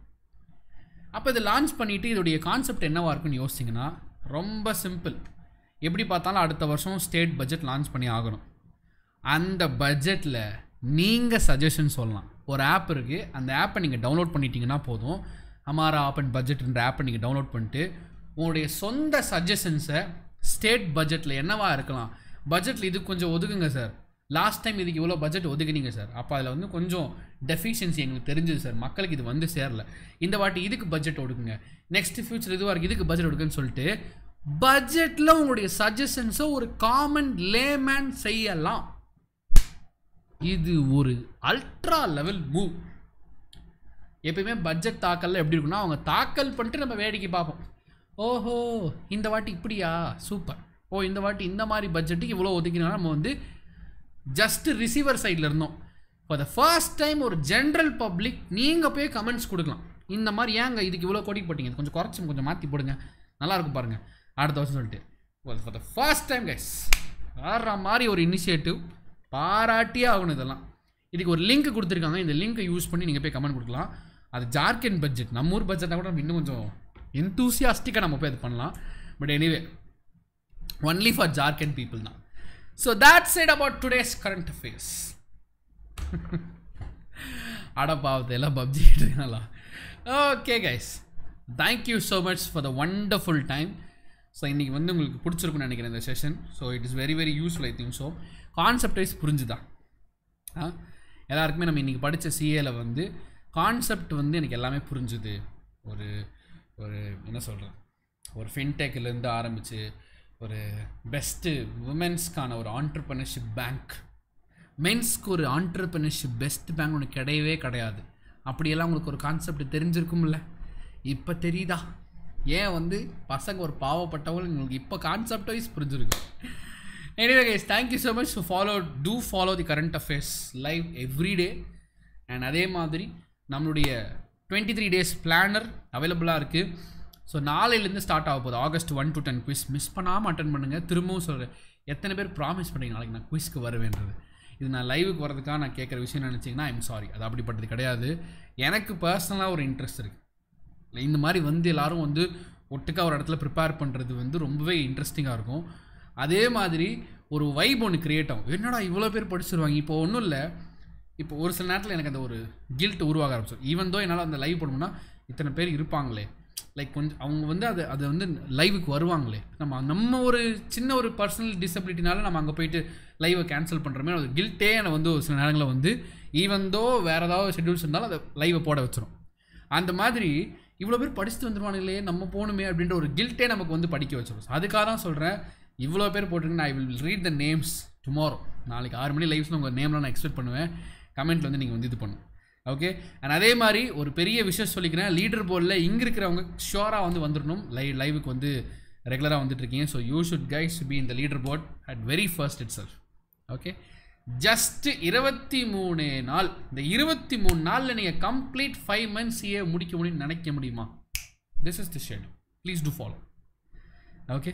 அப்போ இதை லான்ச் பண்ணிவிட்டு இதோடைய கான்செப்ட் என்னவாக இருக்குன்னு யோசிச்சிங்கன்னா ரொம்ப சிம்பிள் எப்படி பார்த்தாலும் அடுத்த வருஷம் ஸ்டேட் பட்ஜெட் லான்ச் பண்ணி ஆகணும் அந்த பட்ஜெட்டில் நீங்கள் சஜஷன் சொல்லலாம் ஒரு ஆப் இருக்குது அந்த ஆப்பை நீங்கள் டவுன்லோட் பண்ணிட்டீங்கன்னா போதும் அமாரா ஆப் அண்ட் பட்ஜெட்ன்ற ஆப்பை நீங்கள் டவுன்லோட் பண்ணிட்டு உங்களுடைய சொந்த சஜஷன்ஸை ஸ்டேட் பட்ஜெட்டில் என்னவாக இருக்கலாம் பட்ஜெட்டில் இது கொஞ்சம் ஒதுக்குங்க சார் லாஸ்ட் டைம் இதுக்கு இவ்வளோ பட்ஜெட் ஒதுக்குனீங்க சார் அப்போ அதில் வந்து கொஞ்சம் டெஃபிஷியன்சி எங்களுக்கு தெரிஞ்சது சார் மக்களுக்கு இது வந்து சேரல இந்த வாட்டி இதுக்கு பட்ஜெட் ஒடுக்குங்க நெக்ஸ்ட் ஃபியூச்சர் இதுவாக இருக்குது இதுக்கு பட்ஜெட் ஒடுக்குன்னு சொல்லிட்டு பட்ஜெட்டில் உங்களுடைய சஜஷன்ஸை ஒரு காமன் லேமேன் செய்யலாம் இது ஒரு அல்ட்ரா லெவல் மூவ் எப்பயுமே பட்ஜெட் தாக்கல் எப்படி இருக்குன்னா அவங்க தாக்கல் பண்ணிட்டு நம்ம வேடிக்கை பார்ப்போம் ஓஹோ இந்த வாட்டி இப்படியா சூப்பர் ஓ இந்த வாட்டி இந்த மாதிரி பட்ஜெட்டுக்கு இவ்வளோ ஒதுக்கினா நம்ம வந்து ஜஸ்ட் ரிசீவர் சைடில் இருந்தோம் இப்போ த ஃபர்ஸ்ட் டைம் ஒரு ஜென்ரல் பப்ளிக் நீங்கள் போய் கமெண்ட்ஸ் கொடுக்கலாம் இந்த மாதிரி ஏங்க இதுக்கு இவ்வளோ கொடி போட்டிங்க கொஞ்சம் குறைச்சி கொஞ்சம் மாற்றி போடுங்க நல்லாயிருக்கும் பாருங்கள் அடுத்த வருஷம் சொல்லிட்டு for the first time guys ஆடுற மாதிரி ஒரு இனிஷியேட்டிவ் பாராட்டியே ஆகணும் இதெல்லாம் இதுக்கு ஒரு லிங்க் கொடுத்துருக்காங்க இந்த லிங்க்கை யூஸ் பண்ணி நீங்கள் போய் கமெண்ட் கொடுக்கலாம் அது ஜார்க்கண்ட் பட்ஜெட் நம்ம ஊர் பட்ஜெட்னா கூட நம்ம இன்னும் கொஞ்சம் எந்தூசியாஸ்டிக்காக நம்ம போய் அது பண்ணலாம் but anyway only for Jharkhand people தான் so that's it about today's current affairs அட பாவத்தை எல்லாம் பப்ஜி கேட்டுருக்காங்களா okay guys thank you so much for the wonderful time so இன்றைக்கி வந்து உங்களுக்கு பிடிச்சிருக்குன்னு நினைக்கிறேன் இந்த session so it is very very useful I think so concept wise புரிஞ்சுதா எல்லாருக்குமே நம்ம இன்றைக்கி படித்த சிஏல வந்து கான்செப்ட் வந்து எனக்கு எல்லாமே புரிஞ்சுது ஒரு ஒரு என்ன சொல்கிறேன் ஒரு ஃபின்டெக்லேருந்து ஆரம்பித்து ஒரு பெஸ்ட்டு உமன்ஸ்க்கான ஒரு ஆண்டர்பிரினர்ஷிப் பேங்க் மென்ஸ்க்கு ஒரு ஆண்டர்பிரினர்ஷிப் பெஸ்ட் பேங்க் ஒன்று கிடையவே கிடையாது அப்படியெல்லாம் உங்களுக்கு ஒரு கான்செப்ட் தெரிஞ்சிருக்கும்ல இப்போ தெரியுதா ஏன் வந்து பசங்க ஒரு பாவப்பட்டவங்களும் உங்களுக்கு இப்போ கான்செப்ட் வைஸ் புரிஞ்சிருக்கு anyway guys thank you so much follow to follow the current affairs live every day and அதே மாதிரி நம்மளுடைய டுவெண்ட்டி த்ரீ டேஸ் பிளானர் அவைலபிளாக இருக்குது ஸோ நாளையிலேருந்து ஸ்டார்ட் ஆக போகுது August one to ten quiz miss பண்ணாமல் அட்டன் பண்ணுங்கள் திரும்பவும் சொல்கிறேன் எத்தனை பேர் ப்ராமிஸ் பண்ணுறீங்க நாளைக்கு நான் குவிஸ்க்கு வருவேன்றது இது நான் லைவுக்கு வரதுக்காக நான் கேட்குற விஷயம் நினச்சிங்கன்னா ஐம் சாரி அது அப்படிப்பட்டது கிடையாது எனக்கு பர்சனலாக ஒரு இன்ட்ரெஸ்ட் இருக்குது இந்த மாதிரி வந்து எல்லோரும் வந்து ஒட்டுக்காக ஒரு இடத்துல ப்ரிப்பேர் பண்ணுறது வந்து ரொம்பவே இன்ட்ரெஸ்டிங்காக இருக்கும் அதே மாதிரி ஒரு வைப் ஒன்று க்ரியேட் ஆகும் என்னடா இவ்வளோ பேர் படிச்சுருவாங்க இப்போ ஒன்றும் இல்லை இப்போ ஒரு சில நேரத்தில் எனக்கு அந்த ஒரு கில்ட் உருவாக ஆரம்பிச்சோம் ஈவன் தோ என்னால் அந்த லைவ் போடணும்னா இத்தனை பேர் இருப்பாங்களே லைக் கொஞ்சம் அவங்க வந்து அது அது வந்து லைவுக்கு வருவாங்களே நம்ம நம்ம ஒரு சின்ன ஒரு பர்சனல் டிசபிலிட்டினால நம்ம அங்கே போயிட்டு லைவை கேன்சல் பண்ணுற மாதிரி அது கில்ட்டே எனக்கு வந்து சில நேரங்களில் வந்து ஈவந்தோ வேறு ஏதாவது ஷெட்யூல்ஸ் இருந்தாலும் அதை லைவை போட வச்சிடும் அந்த மாதிரி இவ்வளோ பேர் படிச்சுட்டு வந்துடுவானுங்களே நம்ம போகணுமே அப்படின்ற ஒரு கில்ட்டே நமக்கு வந்து படிக்க வச்சிடும் அதுக்காக தான் சொல்கிறேன் இவ்வளோ பேர் போட்டிருக்கேன் I will read the names tomorrow நாளைக்கு ஆறு மணி லைவ்ஸில் உங்கள் நேம்லாம் நான் எக்ஸ்பெக்ட் பண்ணுவேன் கமெண்ட்டில் வந்து நீங்கள் வந்து இது பண்ணும் ஓகே அண்ட் அதே மாதிரி ஒரு பெரிய விஷயம் சொல்லிக்கிறேன் லீடர் போர்டில் இங்கே இருக்கிறவங்க ஷோராக வந்து வந்துடணும் லை லைவுக்கு வந்து ரெகுலராக வந்துட்டுருக்கீங்க so you should guys be இந்த leader board at very first itself okay just இருபத்தி மூணு நாள் இந்த இருபத்தி மூணு நாளில் நீங்கள் கம்ப்ளீட் ஃபைவ் மந்த்ஸையே ஏ முடிக்க முடியும்னு நினைக்க முடியுமா this is the shed please to follow okay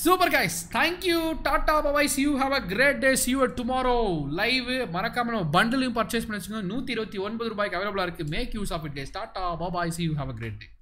super guys thank you tata bye bye you have a great day you at tomorrow live மறக்காம நம்ம பண்டிலையும் பர்ச்சேஸ் பண்ணி வச்சுக்கோங்க நூற்றி இருபத்தி ஒன்பது ரூபாய்க்கு அவைலபிளாக இருக்குது make use of it days tata bye bye you have a great day